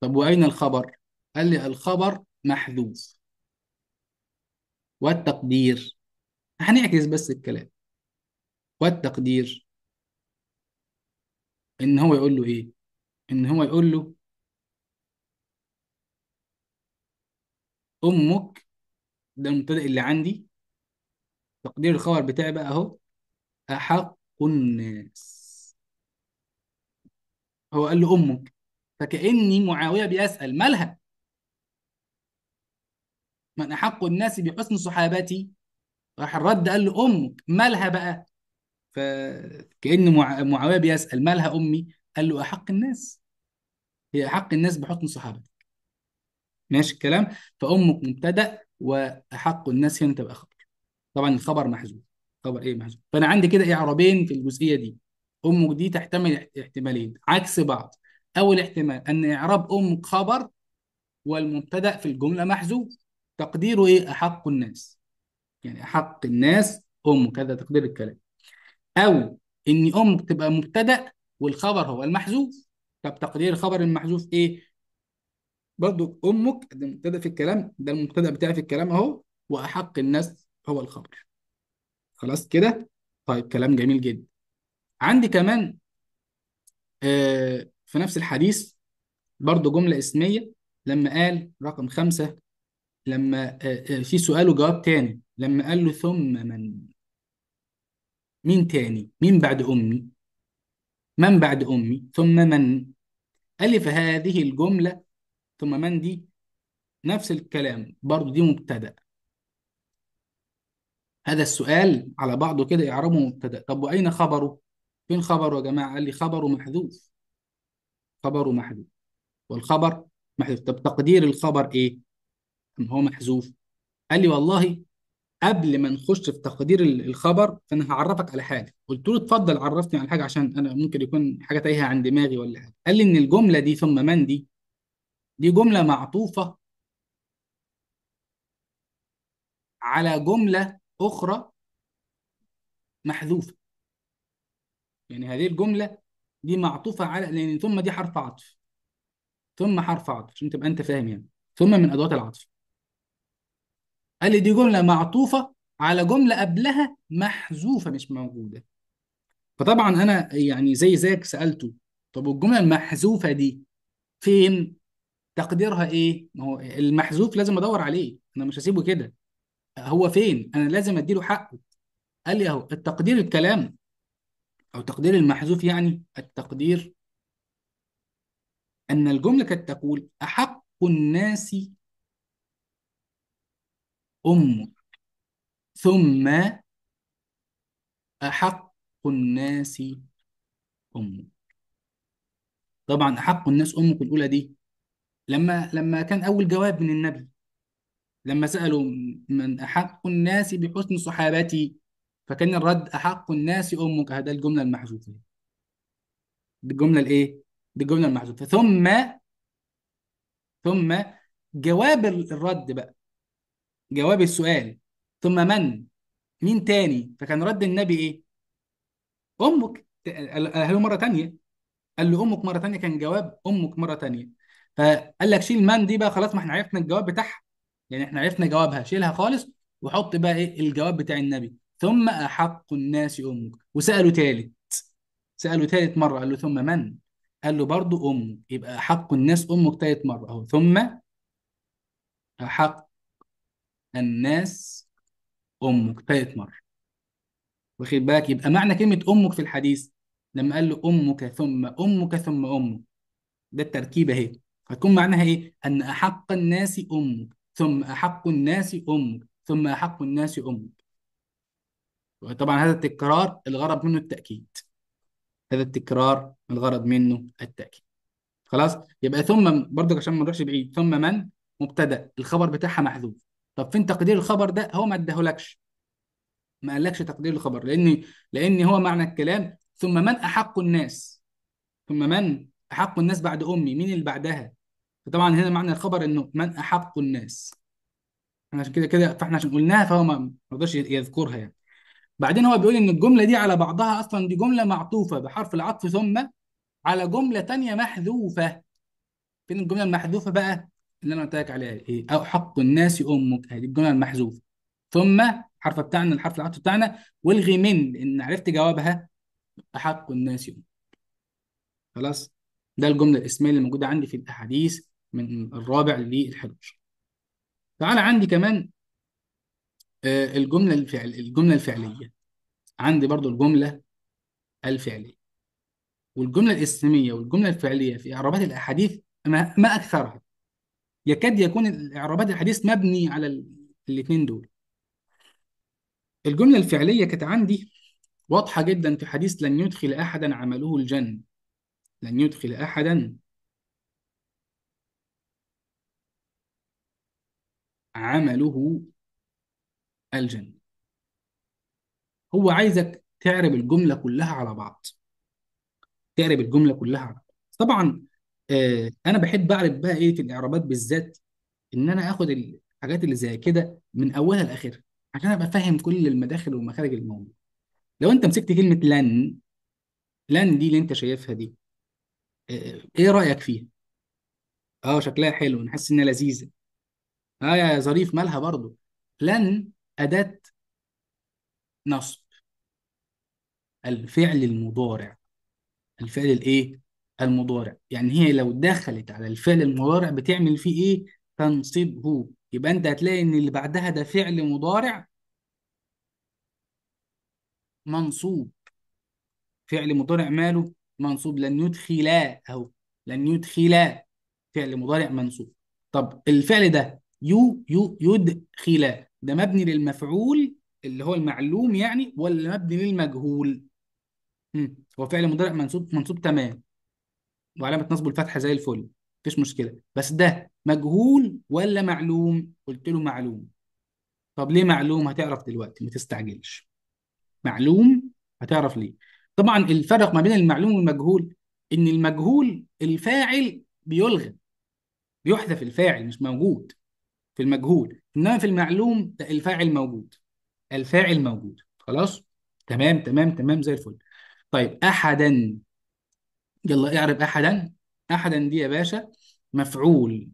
طب واين الخبر قال لي الخبر محذوف والتقدير هنعكس بس الكلام والتقدير ان هو يقول له ايه ان هو يقول له امك ده المبتدا اللي عندي تقدير الخبر بتاعي بقى اهو أحق الناس هو قال له أمك فكأني معاوية بيسأل مالها من أحق الناس بحسن صحابتي راح الرد قال له أمك مالها بقى فكأن معاوية بيسأل مالها أمي قال له أحق الناس هي أحق الناس بحسن صحابتك ماشي الكلام فأمك مبتدأ وأحق الناس هنا تبقى خبر طبعا الخبر محذوف خبر ايه محذوف فانا عندي كده اعرابين إيه في الجزئيه دي ام ودي تحتمل احتمالين عكس بعض اول احتمال ان اعراب ام خبر والمبتدا في الجمله محذوف تقديره ايه احق الناس يعني احق الناس ام كذا تقدير الكلام او ان ام تبقى مبتدا والخبر هو المحذوف طب تقدير الخبر المحذوف ايه برضو امك ده مبتدا في الكلام ده المبتدا بتاعي في الكلام اهو واحق الناس هو الخبر خلاص كده طيب كلام جميل جدا عندي كمان آه في نفس الحديث برضه جملة اسمية لما قال رقم خمسة لما آه آه في سؤال وجواب تاني لما قال له ثم من مين تاني مين بعد أمي من بعد أمي ثم من قال لي فهذه الجملة ثم من دي نفس الكلام برضه دي مبتدأ هذا السؤال على بعضه كده إعرابه مبتدأ طب وأين خبره؟ فين خبره يا جماعة؟ قال لي خبره محذوف خبره محذوف والخبر محذوف طب تقدير الخبر إيه؟ أم هو محذوف؟ قال لي والله قبل ما نخش في تقدير الخبر فأنا هعرفك على حاجة قلت له اتفضل عرفني على حاجة عشان أنا ممكن يكون حاجة تايهة عن دماغي ولا حاجة قال لي إن الجملة دي ثم من دي دي جملة معطوفة على جملة أخرى محذوفة يعني هذه الجملة دي معطوفة على لأن يعني ثم دي حرف عطف ثم حرف عطف عشان تبقى أنت فاهم يعني ثم من أدوات العطف قال لي دي جملة معطوفة على جملة قبلها محذوفة مش موجودة فطبعا أنا يعني زي زيك سألته طب والجملة المحذوفة دي فين تقديرها إيه؟ ما هو المحذوف لازم أدور عليه أنا مش هسيبه كده هو فين انا لازم اديله حقه قال لي اهو التقدير الكلام او تقدير المحذوف يعني التقدير ان الجمله كانت تقول احق الناس امك ثم احق الناس امك طبعا احق الناس امك الاولى دي لما لما كان اول جواب من النبي لما سألوا من أحق الناس بحسن صحابتي فكان الرد أحق الناس أمك هذا الجملة المحذوفة دي الجملة الإيه؟ دي الجملة المحذوفة ثم ثم جواب الرد بقى جواب السؤال ثم من مين تاني فكان رد النبي إيه؟ أمك قال له مرة تانية قال له أمك مرة تانية كان جواب أمك مرة تانية فقال لك شيل من دي بقى خلاص ما احنا عرفنا الجواب بتاعها يعني احنا عرفنا جوابها شيلها خالص وحط بقى ايه الجواب بتاع النبي ثم احق الناس امك وساله ثالث ساله ثالث مره قال له ثم من قال له برضه امك يبقى احق الناس امك ثالث مره اهو ثم احق الناس امك ثالث مره واخد بالك يبقى معنى كلمه امك في الحديث لما قال له امك ثم امك ثم امك ده التركيبه اهي هتكون معناها ايه ان احق الناس امك ثم أحق الناس أمك ثم أحق الناس أمك طبعا هذا التكرار الغرض منه التأكيد هذا التكرار الغرض منه التأكيد خلاص يبقى ثم برضك عشان ما نروحش بعيد ثم من مبتدأ الخبر بتاعها محذوف طب فين تقدير الخبر ده هو ما اداهولكش ما قالكش تقدير الخبر لان لان هو معنى الكلام ثم من أحق الناس ثم من أحق الناس بعد أمي مين اللي بعدها فطبعا هنا معنى الخبر انه من احق الناس عشان كده كده فاحنا عشان قلناها فهو ما رضاش يذكرها يعني بعدين هو بيقول ان الجمله دي على بعضها اصلا دي جمله معطوفه بحرف العطف ثم على جمله تانية محذوفه فين الجمله المحذوفه بقى اللي انا قلت لك عليها ايه او حق الناس امك هذه الجمله المحذوفه ثم الحرف بتاعنا الحرف العطف بتاعنا والغي من ان عرفت جوابها احق الناس امك خلاص ده الجمله الاسميه اللي موجوده عندي في الاحاديث من الرابع لل11 تعال عندي كمان آه، الجملة الفعل الجملة الفعلية عندي برضو الجملة الفعلية والجملة الاسمية والجملة الفعلية في إعرابات الأحاديث ما, أكثرها يكاد يكون إعرابات الحديث مبني على الاثنين دول الجملة الفعلية كانت عندي واضحة جدا في حديث لن يدخل أحدا عمله الجنة لن يدخل أحدا عمله الجنة هو عايزك تعرب الجملة كلها على بعض تعرب الجملة كلها على بعض طبعا آه أنا بحب أعرب بقى إيه في الإعرابات بالذات إن أنا آخد الحاجات اللي زي كده من أولها لآخرها عشان أبقى فاهم كل المداخل والمخارج الموجودة لو أنت مسكت كلمة لن لن دي اللي أنت شايفها دي آه إيه رأيك فيها؟ أه شكلها حلو نحس إنها لذيذة اه يا ظريف مالها برضو لن أداة نصب الفعل المضارع الفعل الايه المضارع يعني هي لو دخلت على الفعل المضارع بتعمل فيه ايه تنصبه يبقى انت هتلاقي ان اللي بعدها ده فعل مضارع منصوب فعل مضارع ماله منصوب لن يدخلا اهو لن يدخلا فعل مضارع منصوب طب الفعل ده يو يو يدخل ده مبني للمفعول اللي هو المعلوم يعني ولا مبني للمجهول مم. هو فعل مضارع منصوب منصوب تمام وعلامة نصبه الفتحة زي الفل مفيش مشكلة بس ده مجهول ولا معلوم قلت له معلوم طب ليه معلوم هتعرف دلوقتي ما تستعجلش معلوم هتعرف ليه طبعا الفرق ما بين المعلوم والمجهول ان المجهول الفاعل بيلغى بيحذف الفاعل مش موجود في المجهول انما في المعلوم الفاعل موجود الفاعل موجود خلاص تمام تمام تمام زي الفل طيب احدا يلا اعرف احدا احدا دي يا باشا مفعول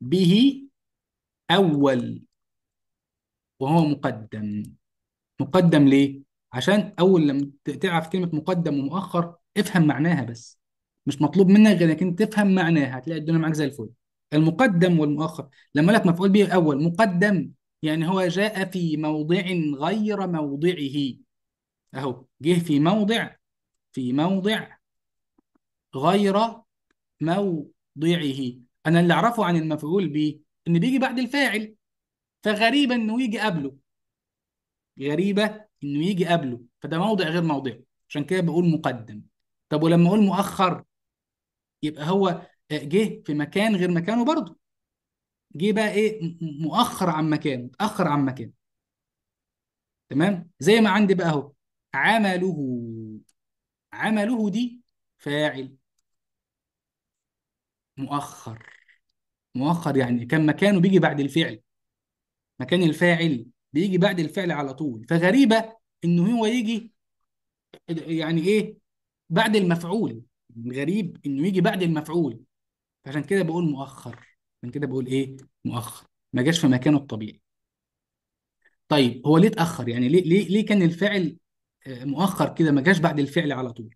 به اول وهو مقدم مقدم ليه عشان اول لما تعرف كلمه مقدم ومؤخر افهم معناها بس مش مطلوب منك غير انك تفهم معناها هتلاقي الدنيا معاك زي الفل المقدم والمؤخر لما لك مفعول به الاول مقدم يعني هو جاء في موضع غير موضعه اهو جه في موضع في موضع غير موضعه انا اللي اعرفه عن المفعول به ان بيجي بعد الفاعل فغريبه انه يجي قبله غريبه انه يجي قبله فده موضع غير موضعه عشان كده بقول مقدم طب ولما اقول مؤخر يبقى هو آه، جه في مكان غير مكانه برضه جه بقى ايه مؤخر عن مكانه متاخر عن مكانه تمام زي ما عندي بقى اهو عمله عمله دي فاعل مؤخر مؤخر يعني كان مكانه بيجي بعد الفعل مكان الفاعل بيجي بعد الفعل على طول فغريبة انه هو يجي يعني ايه بعد المفعول غريب انه يجي بعد المفعول عشان كده بقول مؤخر عشان كده بقول ايه مؤخر ما جاش في مكانه الطبيعي طيب هو ليه اتاخر يعني ليه ليه ليه كان الفعل آه، مؤخر كده ما جاش بعد الفعل على طول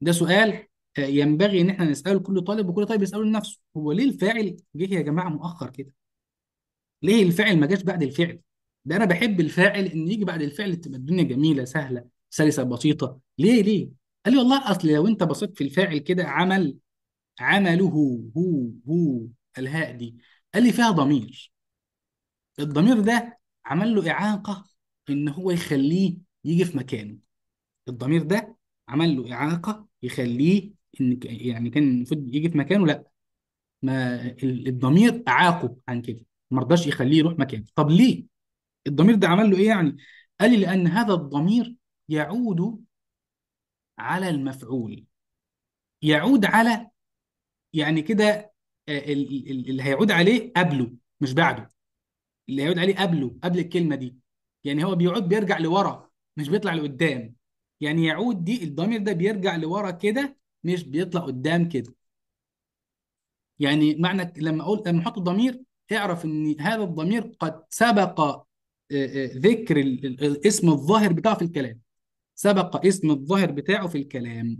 ده سؤال آه، ينبغي ان احنا نساله كل طالب وكل طالب يساله لنفسه هو ليه الفاعل جه يا جماعه مؤخر كده ليه الفعل ما جاش بعد الفعل ده انا بحب الفاعل ان يجي بعد الفعل تبقى الدنيا جميله سهله سلسه بسيطه ليه ليه قال لي والله اصل لو انت بصيت في الفاعل كده عمل عمله هو هو الهاء دي قال لي فيها ضمير الضمير ده عمل له إعاقة إن هو يخليه يجي في مكانه الضمير ده عمل له إعاقة يخليه إن يعني كان المفروض يجي في مكانه لأ ما الضمير أعاقه عن كده ما رضاش يخليه يروح مكانه طب ليه؟ الضمير ده عمل له إيه يعني؟ قال لي لأن هذا الضمير يعود على المفعول يعود على يعني كده آه، اللي هيعود عليه قبله مش بعده اللي هيعود عليه قبله قبل الكلمه دي يعني هو بيعود بيرجع لورا مش بيطلع لقدام يعني يعود دي الضمير ده بيرجع لورا كده مش بيطلع قدام كده يعني معنى لما اقول لما احط ضمير اعرف ان هذا الضمير قد سبق آه، آه، ذكر الاسم الظاهر بتاعه في الكلام سبق اسم الظاهر بتاعه في الكلام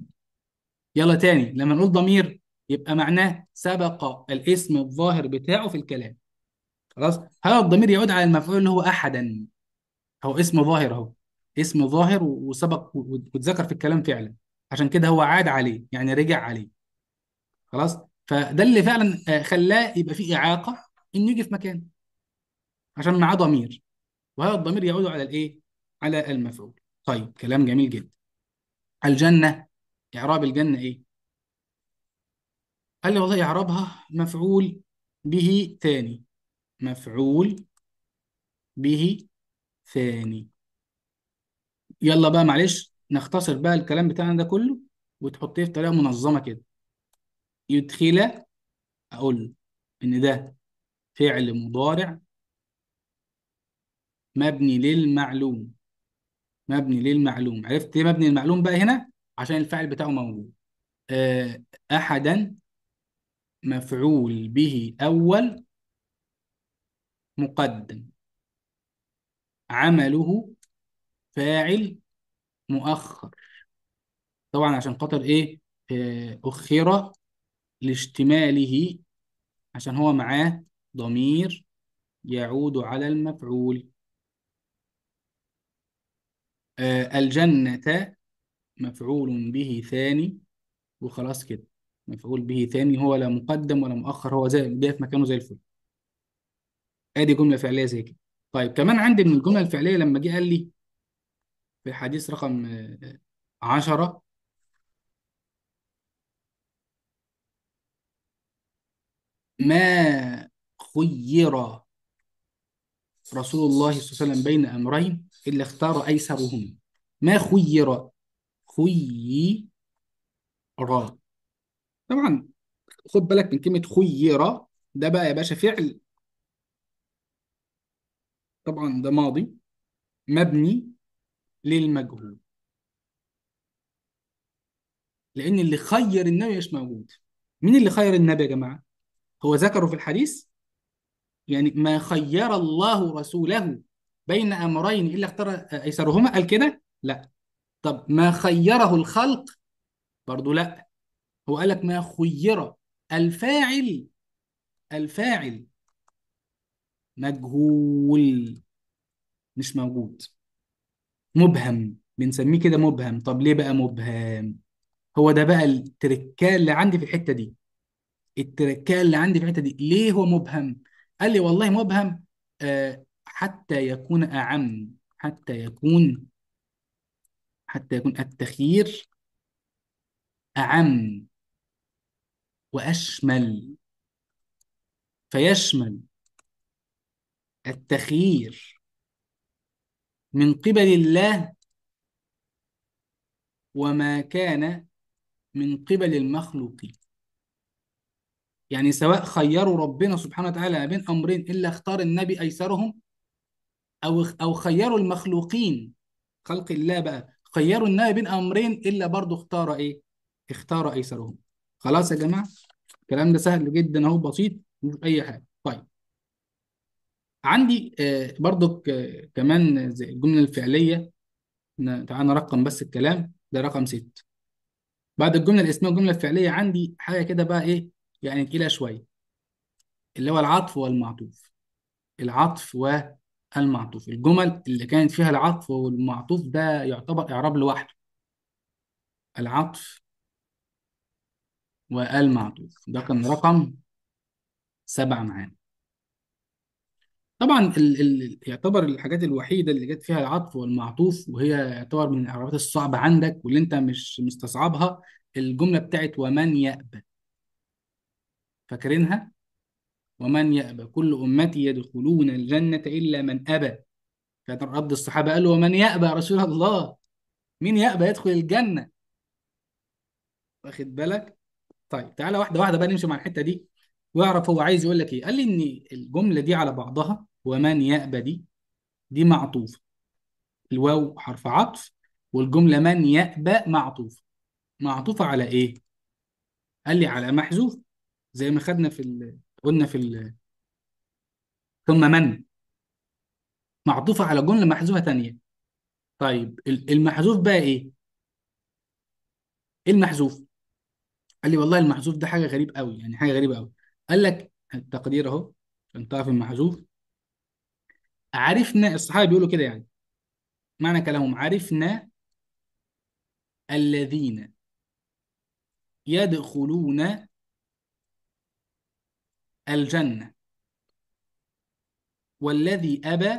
يلا تاني لما نقول ضمير يبقى معناه سبق الاسم الظاهر بتاعه في الكلام خلاص هذا الضمير يعود على المفعول اللي هو احدا هو اسم ظاهر اهو اسم ظاهر وسبق واتذكر في الكلام فعلا عشان كده هو عاد عليه يعني رجع عليه خلاص فده اللي فعلا آه، خلاه يبقى فيه اعاقه انه يجي في مكان عشان معاه ضمير وهذا الضمير يعود على الايه على المفعول طيب كلام جميل جدا الجنه اعراب الجنه ايه قال لي والله اعرابها مفعول به ثاني مفعول به ثاني يلا بقى معلش نختصر بقى الكلام بتاعنا ده كله وتحطيه في طريقه منظمه كده يدخل اقول ان ده فعل مضارع مبني للمعلوم مبني للمعلوم عرفت ايه مبني للمعلوم بقى هنا عشان الفاعل بتاعه موجود آه، احدا مفعول به أول مقدم عمله فاعل مؤخر طبعا عشان خاطر ايه آه، أخر لاشتماله عشان هو معاه ضمير يعود على المفعول آه، الجنة مفعول به ثاني وخلاص كده مفعول به ثاني هو لا مقدم ولا مؤخر هو زي جاي في مكانه زي الفل ادي جمله فعليه زي كده طيب كمان عندي من الجمله الفعليه لما جه قال لي في حديث رقم 10 آه، ما خير رسول الله صلى الله عليه وسلم بين امرين الا اختار ايسرهما ما خير خير طبعا خد بالك من كلمة خيرة ده بقى يا باشا فعل طبعا ده ماضي مبني للمجهول لأن اللي خير النبي مش موجود مين اللي خير النبي يا جماعة؟ هو ذكره في الحديث يعني ما خير الله رسوله بين أمرين إلا اختار أيسرهما قال كده؟ لا طب ما خيره الخلق برضو لا هو قال لك ما خير الفاعل الفاعل مجهول مش موجود مبهم بنسميه كده مبهم طب ليه بقى مبهم هو ده بقى التركايه اللي عندي في الحته دي التركايه اللي عندي في الحته دي ليه هو مبهم قال لي والله مبهم آه حتى يكون اعم حتى يكون حتى يكون التخيير اعم وأشمل فيشمل التخيير من قبل الله وما كان من قبل المخلوقين يعني سواء خيروا ربنا سبحانه وتعالى بين أمرين إلا اختار النبي أيسرهم أو أو خيروا المخلوقين خلق الله بقى خيروا النبي بين أمرين إلا برضه اختار إيه؟ اختار أيسرهم خلاص يا جماعه الكلام ده سهل جدا اهو بسيط مش اي حاجه طيب عندي آه، برضك آه، كمان زي الجمله الفعليه تعال نرقم بس الكلام ده رقم 6 بعد الجمله الاسميه والجمله الفعليه عندي حاجه كده بقى ايه يعني تقيله شويه اللي هو العطف والمعطوف العطف والمعطوف الجمل اللي كانت فيها العطف والمعطوف ده يعتبر اعراب لوحده العطف والمعطوف ده كان رقم سبعة معانا طبعا ال ال يعتبر الحاجات الوحيدة اللي جت فيها العطف والمعطوف وهي يعتبر من الإعرابات الصعبة عندك واللي أنت مش مستصعبها الجملة بتاعت ومن يأبى فاكرينها؟ ومن يأبى كل أمتي يدخلون الجنة إلا من أبى فرد الصحابة قال ومن يأبى يا رسول الله مين يأبى يدخل الجنة واخد بالك طيب تعالى واحده واحده بقى نمشي مع الحته دي واعرف هو عايز يقول لك ايه قال لي ان الجمله دي على بعضها ومن يأبى دي دي معطوفه الواو حرف عطف والجمله من يأبى معطوفه معطوفه على ايه قال لي على محذوف زي ما خدنا في ال... قلنا في ال... ثم من معطوفه على جمله محذوفه ثانيه طيب المحذوف بقى ايه, إيه المحذوف قال لي والله المحذوف ده حاجه غريب قوي يعني حاجه غريبه قوي قال لك التقدير اهو عشان تعرف المحذوف عرفنا الصحابه بيقولوا كده يعني معنى كلامهم عرفنا الذين يدخلون الجنة والذي أبى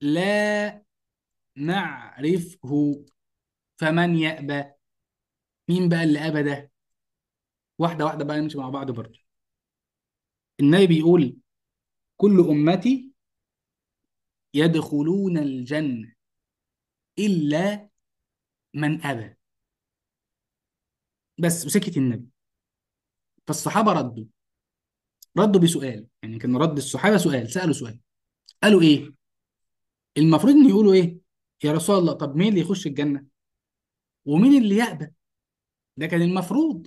لا نعرفه فمن يأبى مين بقى اللي أبى ده؟ واحدة واحدة بقى نمشي مع بعض برضه النبي بيقول كل أمتي يدخلون الجنة إلا من أبى بس وسكت النبي فالصحابة ردوا ردوا بسؤال يعني كان رد الصحابة سؤال سألوا سؤال قالوا إيه؟ المفروض إن يقولوا إيه؟ يا رسول الله طب مين اللي يخش الجنة؟ ومين اللي يأبى؟ ده كان المفروض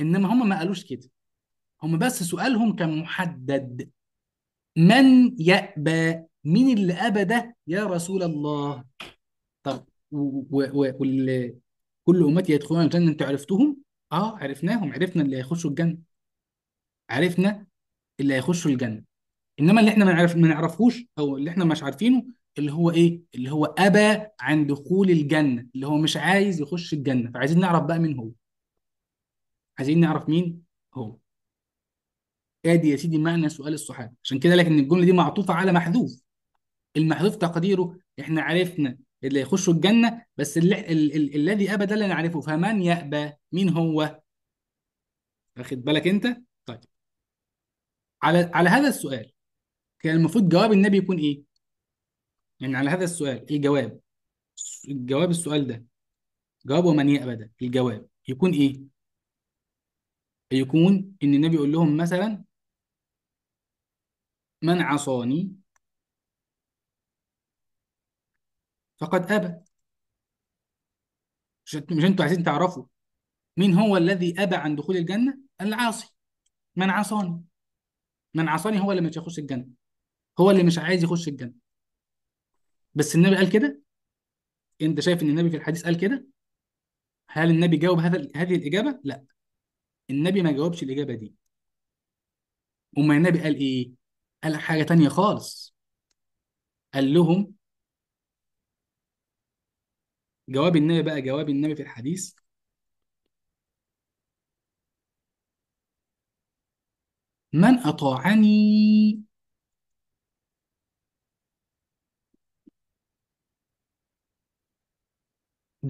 انما هم ما قالوش كده هم بس سؤالهم كان محدد من يأبى مين اللي أبى ده يا رسول الله طب واللي كل أمتي يدخلون الجنة أنتوا عرفتوهم؟ أه عرفناهم عرفنا اللي هيخشوا الجنة عرفنا اللي هيخشوا الجنة إنما اللي إحنا ما نعرفوش ما نعرفهوش أو اللي إحنا مش عارفينه اللي هو ايه اللي هو ابى عن دخول الجنه اللي هو مش عايز يخش الجنه فعايزين نعرف بقى مين هو عايزين نعرف مين هو ادي يا سيدي معنى سؤال الصحابه عشان كده لكن الجمله دي معطوفه على محذوف المحذوف تقديره احنا عرفنا اللي يخشوا الجنه بس الذي ال ال الذي ابى ده اللي نعرفه فمن يابى مين هو واخد بالك انت طيب على على هذا السؤال كان المفروض جواب النبي يكون ايه يعني على هذا السؤال الجواب الجواب السؤال ده جواب ومن يأبد الجواب يكون إيه؟ يكون إن النبي يقول لهم مثلا من عصاني فقد أبى مش انتوا عايزين تعرفوا مين هو الذي أبى عن دخول الجنة؟ العاصي من عصاني من عصاني هو اللي مش هيخش الجنة هو اللي مش عايز يخش الجنة بس النبي قال كده انت شايف ان النبي في الحديث قال كده هل النبي جاوب هذا هذه الاجابه لا النبي ما جاوبش الاجابه دي وما النبي قال ايه قال حاجه تانية خالص قال لهم جواب النبي بقى جواب النبي في الحديث من اطاعني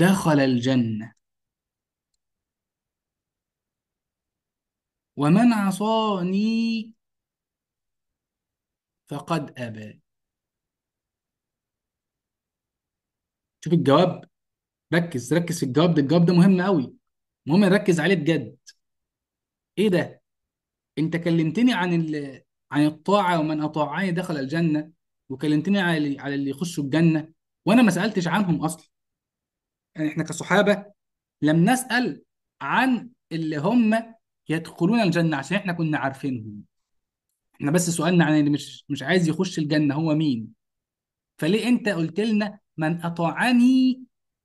دخل الجنة ومن عصاني فقد أبى شوف الجواب ركز ركز في الجواب ده الجواب ده مهم قوي المهم نركز عليه بجد ايه ده انت كلمتني عن ال... عن الطاعه ومن اطاعني دخل الجنه وكلمتني على على اللي يخشوا الجنه وانا ما سالتش عنهم اصلا يعني احنا كصحابه لم نسال عن اللي هم يدخلون الجنه عشان احنا كنا عارفينهم احنا بس سؤالنا عن اللي مش مش عايز يخش الجنه هو مين فليه انت قلت لنا من اطاعني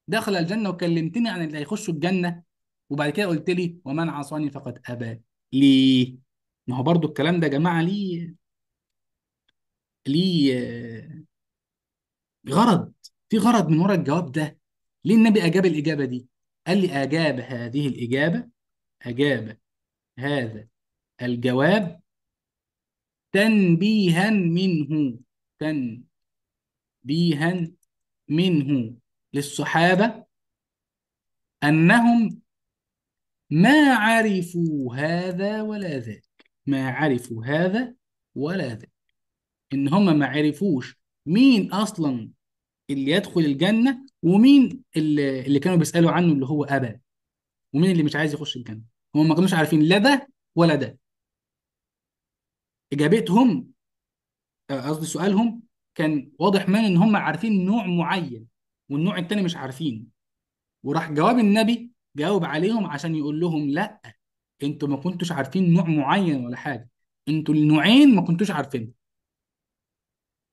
دخل الجنه وكلمتني عن اللي هيخشوا الجنه وبعد كده قلت لي ومن عصاني فقد ابى ليه ما هو برضو الكلام ده يا جماعه ليه ليه آه، غرض في غرض من ورا الجواب ده ليه النبي أجاب الإجابة دي؟ قال لي أجاب هذه الإجابة أجاب هذا الجواب تنبيها منه تنبيها منه للصحابة أنهم ما عرفوا هذا ولا ذاك ما عرفوا هذا ولا ذاك إن هم ما عرفوش مين أصلا اللي يدخل الجنة ومين اللي, اللي كانوا بيسألوا عنه اللي هو أبى ومين اللي مش عايز يخش الجنة هم ما كانوش عارفين لا ده ولا ده إجابتهم آه، قصدي سؤالهم كان واضح من إن هم عارفين نوع معين والنوع التاني مش عارفين وراح جواب النبي جاوب عليهم عشان يقول لهم لا انتوا ما كنتوش عارفين نوع معين ولا حاجه انتوا النوعين ما كنتوش عارفينهم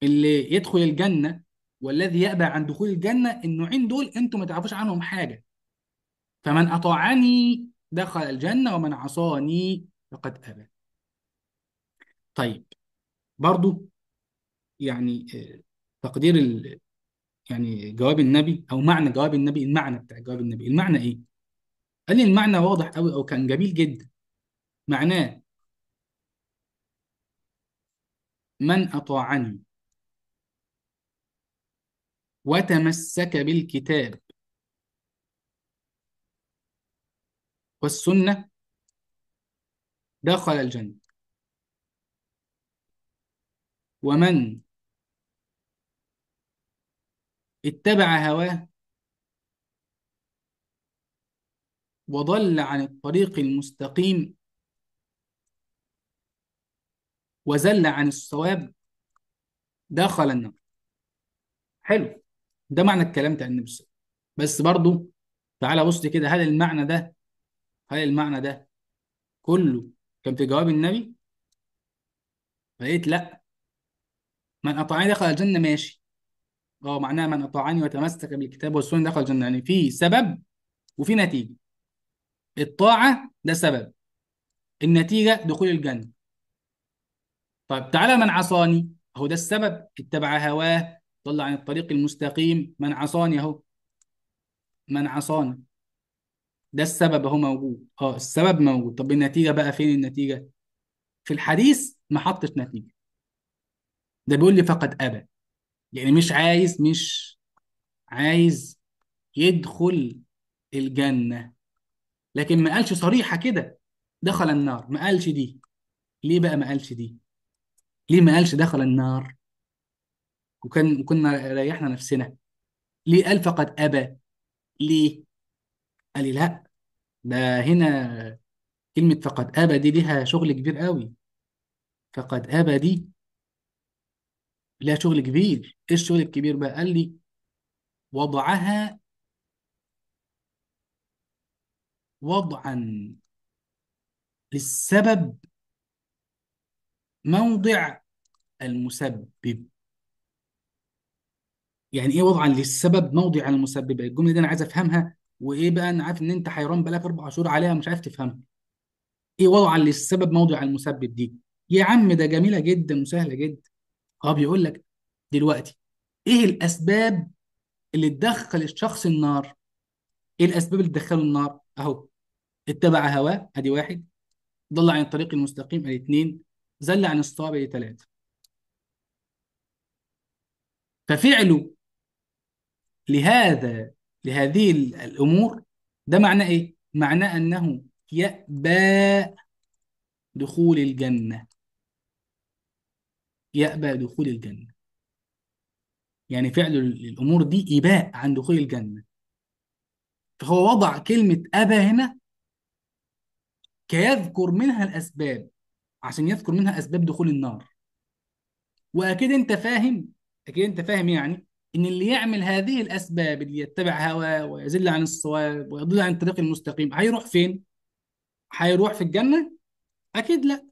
اللي يدخل الجنه والذي يأبى عن دخول الجنة النوعين دول انتوا ما تعرفوش عنهم حاجة فمن أطاعني دخل الجنة ومن عصاني فقد أبى طيب برضو يعني آه، تقدير ال... يعني جواب النبي او معنى جواب النبي المعنى بتاع جواب النبي المعنى ايه قال لي المعنى واضح أوي او كان جميل جدا معناه من اطاعني وتمسك بالكتاب والسنة دخل الجنة ومن اتبع هواه وضل عن الطريق المستقيم وزل عن الصواب دخل النار حلو ده معنى الكلام بتاع النبي صلى الله عليه وسلم بس برضه تعالى بص كده هل المعنى ده هل المعنى ده كله كان في جواب النبي؟ لقيت لا من اطاعني دخل الجنه ماشي اه معناها من اطاعني وتمسك بالكتاب والسنه دخل الجنه يعني في سبب وفي نتيجه الطاعه ده سبب النتيجه دخول الجنه طيب تعالى من عصاني هو ده السبب اتبع هواه ضل عن الطريق المستقيم من عصاني اهو من عصاني ده السبب اهو موجود اه السبب موجود طب النتيجه بقى فين النتيجه في الحديث ما حطش نتيجه ده بيقول لي فقد ابى يعني مش عايز مش عايز يدخل الجنه لكن ما قالش صريحه كده دخل النار ما قالش دي ليه بقى ما قالش دي ليه ما قالش دخل النار وكان كنا ريحنا نفسنا ليه قال فقد أبى ليه قال لي لا ده هنا كلمة فقد أبى دي ليها شغل كبير قوي فقد أبى دي ليها شغل كبير إيه الشغل الكبير بقى قال لي وضعها وضعا للسبب موضع المسبب يعني ايه وضعا للسبب موضع المسببه الجمله دي انا عايز افهمها وايه بقى انا عارف ان انت حيران بقالك اربع شهور عليها مش عارف تفهمها ايه وضعا للسبب موضع المسبب دي يا عم ده جميله جدا وسهله جدا اه بيقول لك دلوقتي ايه الاسباب اللي تدخل الشخص النار ايه الاسباب اللي تدخله النار اهو اتبع هواه ادي واحد ضل عن الطريق المستقيم ادي اتنين زل عن الصواب ادي تلاته ففعله لهذا لهذه الأمور ده معناه إيه؟ معناه أنه يأبى دخول الجنة يأبى دخول الجنة يعني فعل الأمور دي إباء عن دخول الجنة فهو وضع كلمة أبى هنا كيذكر منها الأسباب عشان يذكر منها أسباب دخول النار وأكيد أنت فاهم أكيد أنت فاهم يعني ان اللي يعمل هذه الاسباب اللي يتبع هواه ويزل عن الصواب ويضل عن الطريق المستقيم هيروح فين؟ هيروح في الجنه؟ اكيد لا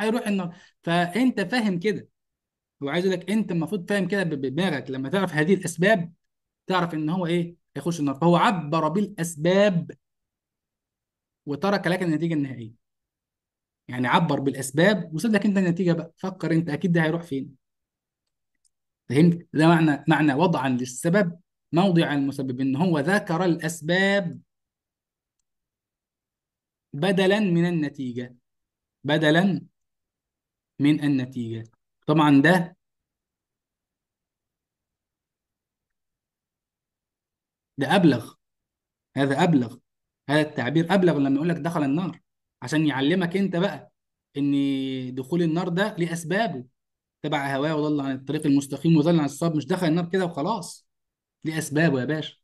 هيروح النار فانت فاهم كده هو عايز اقول لك انت المفروض فاهم كده بدماغك لما تعرف هذه الاسباب تعرف ان هو ايه هيخش النار فهو عبر بالاسباب وترك لك النتيجه النهائيه يعني عبر بالاسباب وسيب لك انت النتيجه بقى فكر انت اكيد ده هيروح فين فهمت ده معنى معنى وضعا للسبب موضع المسبب ان هو ذكر الاسباب بدلا من النتيجه بدلا من النتيجه طبعا ده ده ابلغ هذا ابلغ هذا التعبير ابلغ لما يقول لك دخل النار عشان يعلمك انت بقى ان دخول النار ده لاسبابه تبع هواه وضل عن الطريق المستقيم وضل عن الصواب مش دخل النار كده وخلاص ليه اسبابه يا باشا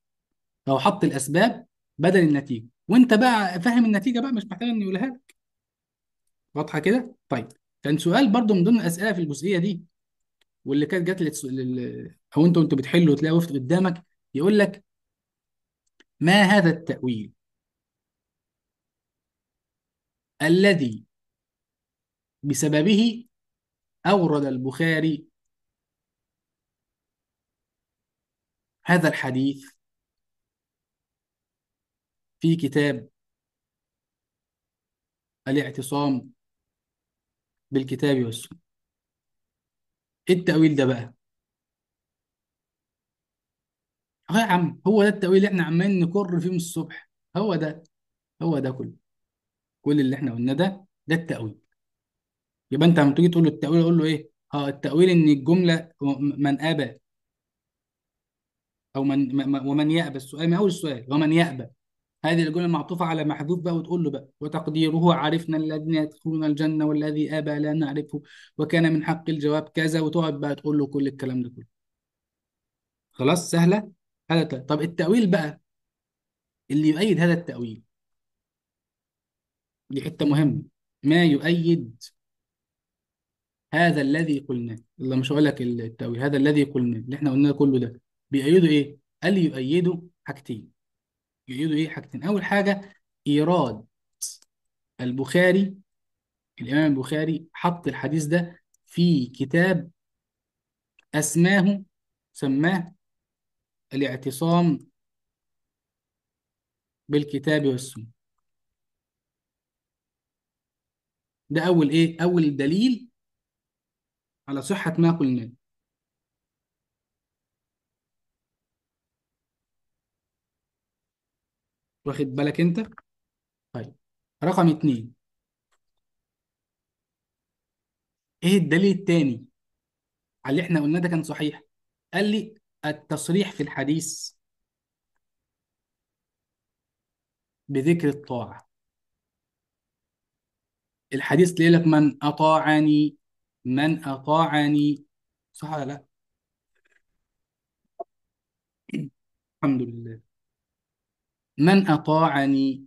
لو حط الاسباب بدل النتيجه وانت بقى فاهم النتيجه بقى مش محتاج اني اقولها لك واضحه كده طيب كان سؤال برضو من ضمن الاسئله في الجزئيه دي واللي كانت جات لتس... لل... او انت وانت بتحله وتلاقي وفد قدامك يقول لك ما هذا التاويل الذي بسببه أورد البخاري هذا الحديث في كتاب الاعتصام بالكتاب والسنة ايه التأويل ده بقى؟ اه يا عم هو ده التأويل اللي احنا عمالين نكر فيه من الصبح هو ده هو ده كله كل اللي احنا قلناه ده ده التأويل يبقى انت لما تيجي تقول له التأويل اقول له ايه؟ اه التأويل ان الجملة من أبى او من ومن يأبى السؤال من اول السؤال ومن يأبى هذه الجملة معطوفة على محذوف بقى وتقول له بقى وتقديره عرفنا الذين يدخلون الجنة والذي أبى لا نعرفه وكان من حق الجواب كذا وتقعد بقى تقول له كل الكلام ده كله خلاص سهلة هذا طب التأويل بقى اللي يؤيد هذا التأويل دي حتة مهمة ما يؤيد هذا الذي قلناه اللي مش هقول لك التأويل هذا الذي قلناه اللي احنا قلناه كله ده بيأيده ايه؟ قال لي يؤيده حاجتين يؤيده ايه حاجتين أول حاجة إيراد البخاري الإمام البخاري حط الحديث ده في كتاب أسماه سماه الاعتصام بالكتاب والسنة ده أول إيه؟ أول دليل على صحة ما قلناه واخد بالك انت طيب رقم اتنين ايه الدليل التاني على اللي احنا قلناه ده كان صحيح قال لي التصريح في الحديث بذكر الطاعة الحديث ليه لك من أطاعني من أطاعني صح ولا لا الحمد لله من أطاعني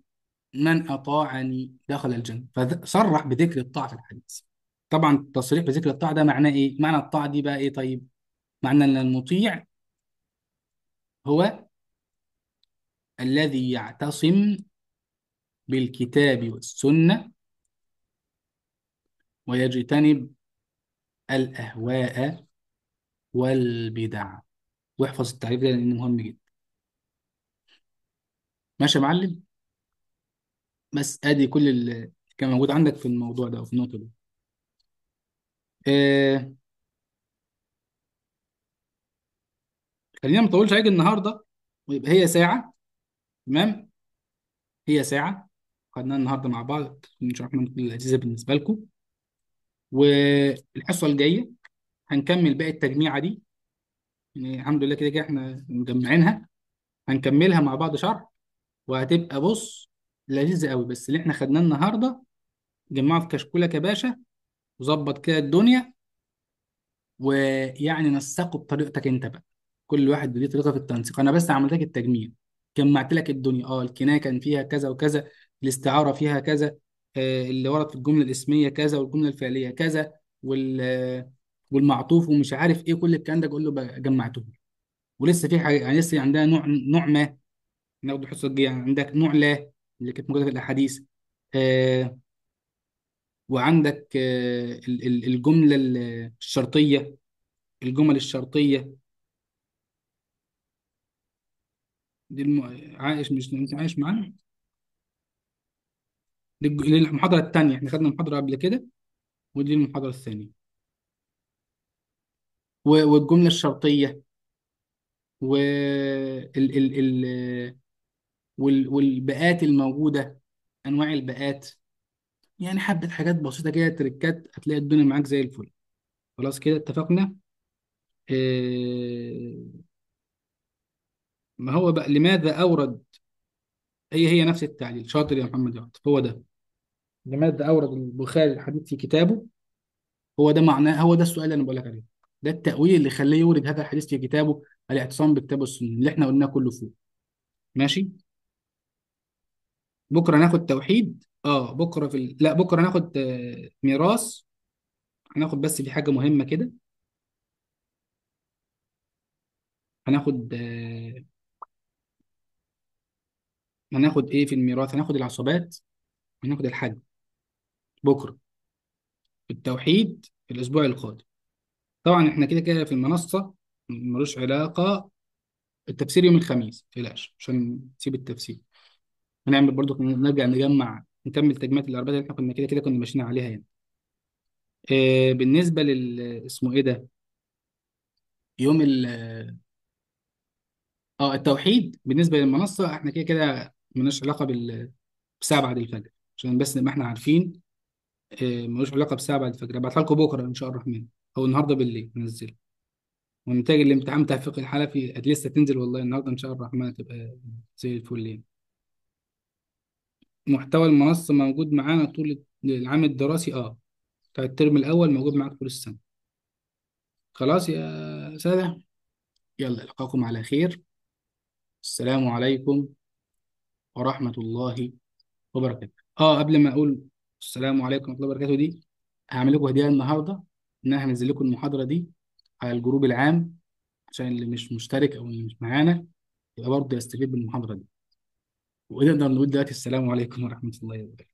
من أطاعني دخل الجنة فصرح بذكر الطاعة في الحديث طبعا التصريح بذكر الطاعة ده معناه إيه؟ معنى الطاعة دي بقى إيه طيب؟ معنى أن المطيع هو الذي يعتصم بالكتاب والسنة ويجتنب الأهواء والبدع واحفظ التعريف ده لأنه مهم جدا ماشي يا معلم بس ادي كل اللي كان موجود عندك في الموضوع ده او في النقطه دي آه خلينا ما نطولش عليك النهارده ويبقى هي ساعه تمام هي ساعه خدناها النهارده مع بعض شرحنا كل الاجهزه بالنسبه لكم والحصه الجايه هنكمل باقي التجميعه دي يعني الحمد لله كده كده احنا مجمعينها هنكملها مع بعض شرح وهتبقى بص لذيذه قوي بس اللي احنا خدناه النهارده جمعه في كشكولك يا باشا وظبط كده الدنيا ويعني نسقه بطريقتك انت بقى كل واحد ليه طريقه في التنسيق انا بس عملت لك التجميع جمعت لك الدنيا اه الكنايه كان فيها كذا وكذا الاستعاره فيها كذا آه، اللي ورد في الجمله الاسميه كذا والجمله الفعليه كذا وال آه، والمعطوف ومش عارف ايه كل الكلام ده اقول له جمعته ولسه في حاجه يعني لسه عندها نوع نوع ما ناخد الحصه الجايه يعني عندك نوع لا اللي كانت موجوده في الاحاديث آه وعندك آه الجمله الشرطيه الجمل الشرطيه دي الم... عايش مش انت عايش معانا للمحاضرة التانية احنا خدنا محاضرة قبل كده ودي المحاضرة الثانية والجملة الشرطية وال ال ال ال- وال- الموجودة أنواع الباءات يعني حبة حاجات بسيطة كده تريكات هتلاقي الدنيا معاك زي الفل خلاص كده اتفقنا آه، ما هو بقى لماذا أورد هي هي نفس التعليل شاطر يا محمد يا هو ده لماذا أورد البخاري الحديث في كتابه هو ده معناه هو ده السؤال اللي أنا بقول لك عليه ده التأويل اللي خليه يورد هذا الحديث في كتابه الاعتصام بكتاب السنة اللي احنا قلناه كله فوق ماشي بكرة ناخد توحيد اه بكرة في ال... لا بكرة ناخد آه، ميراث هناخد بس في حاجة مهمة كده هناخد آه، هناخد ايه في الميراث هناخد العصابات هناخد الحج بكره التوحيد في الاسبوع القادم طبعا احنا كده كده في المنصه ملوش علاقه التفسير يوم الخميس بلاش عشان نسيب التفسير هنعمل برضو نرجع نجمع نكمل تجميع العربية اللي احنا كنا كده كده كنا ماشيين عليها يعني آه بالنسبه لل اسمه ايه ده يوم ال اه التوحيد بالنسبه للمنصه احنا كده كده مالناش علاقه بال بساعة بعد الفجر عشان بس نبقى احنا عارفين آه، ملوش علاقة بساعة بعد الفجر هبعتها لكم بكرة إن شاء الله الرحمن أو النهاردة بالليل ننزله ونتائج الامتحان بتاع فقه الحنفي لسه تنزل والله النهاردة إن شاء الله الرحمن هتبقى زي الفل يعني محتوى المنصة موجود معانا طول العام الدراسي أه بتاع الترم الأول موجود معاك طول السنة خلاص يا سادة يلا ألقاكم على خير السلام عليكم ورحمة الله وبركاته اه قبل ما اقول السلام عليكم ورحمه الله وبركاته دي هعمل لكم هديه النهارده ان انا هنزل لكم المحاضره دي على الجروب العام عشان اللي مش مشترك او اللي مش معانا يبقى برضه يستفيد من المحاضره دي ونقدر نقول دلوقتي السلام عليكم ورحمه الله وبركاته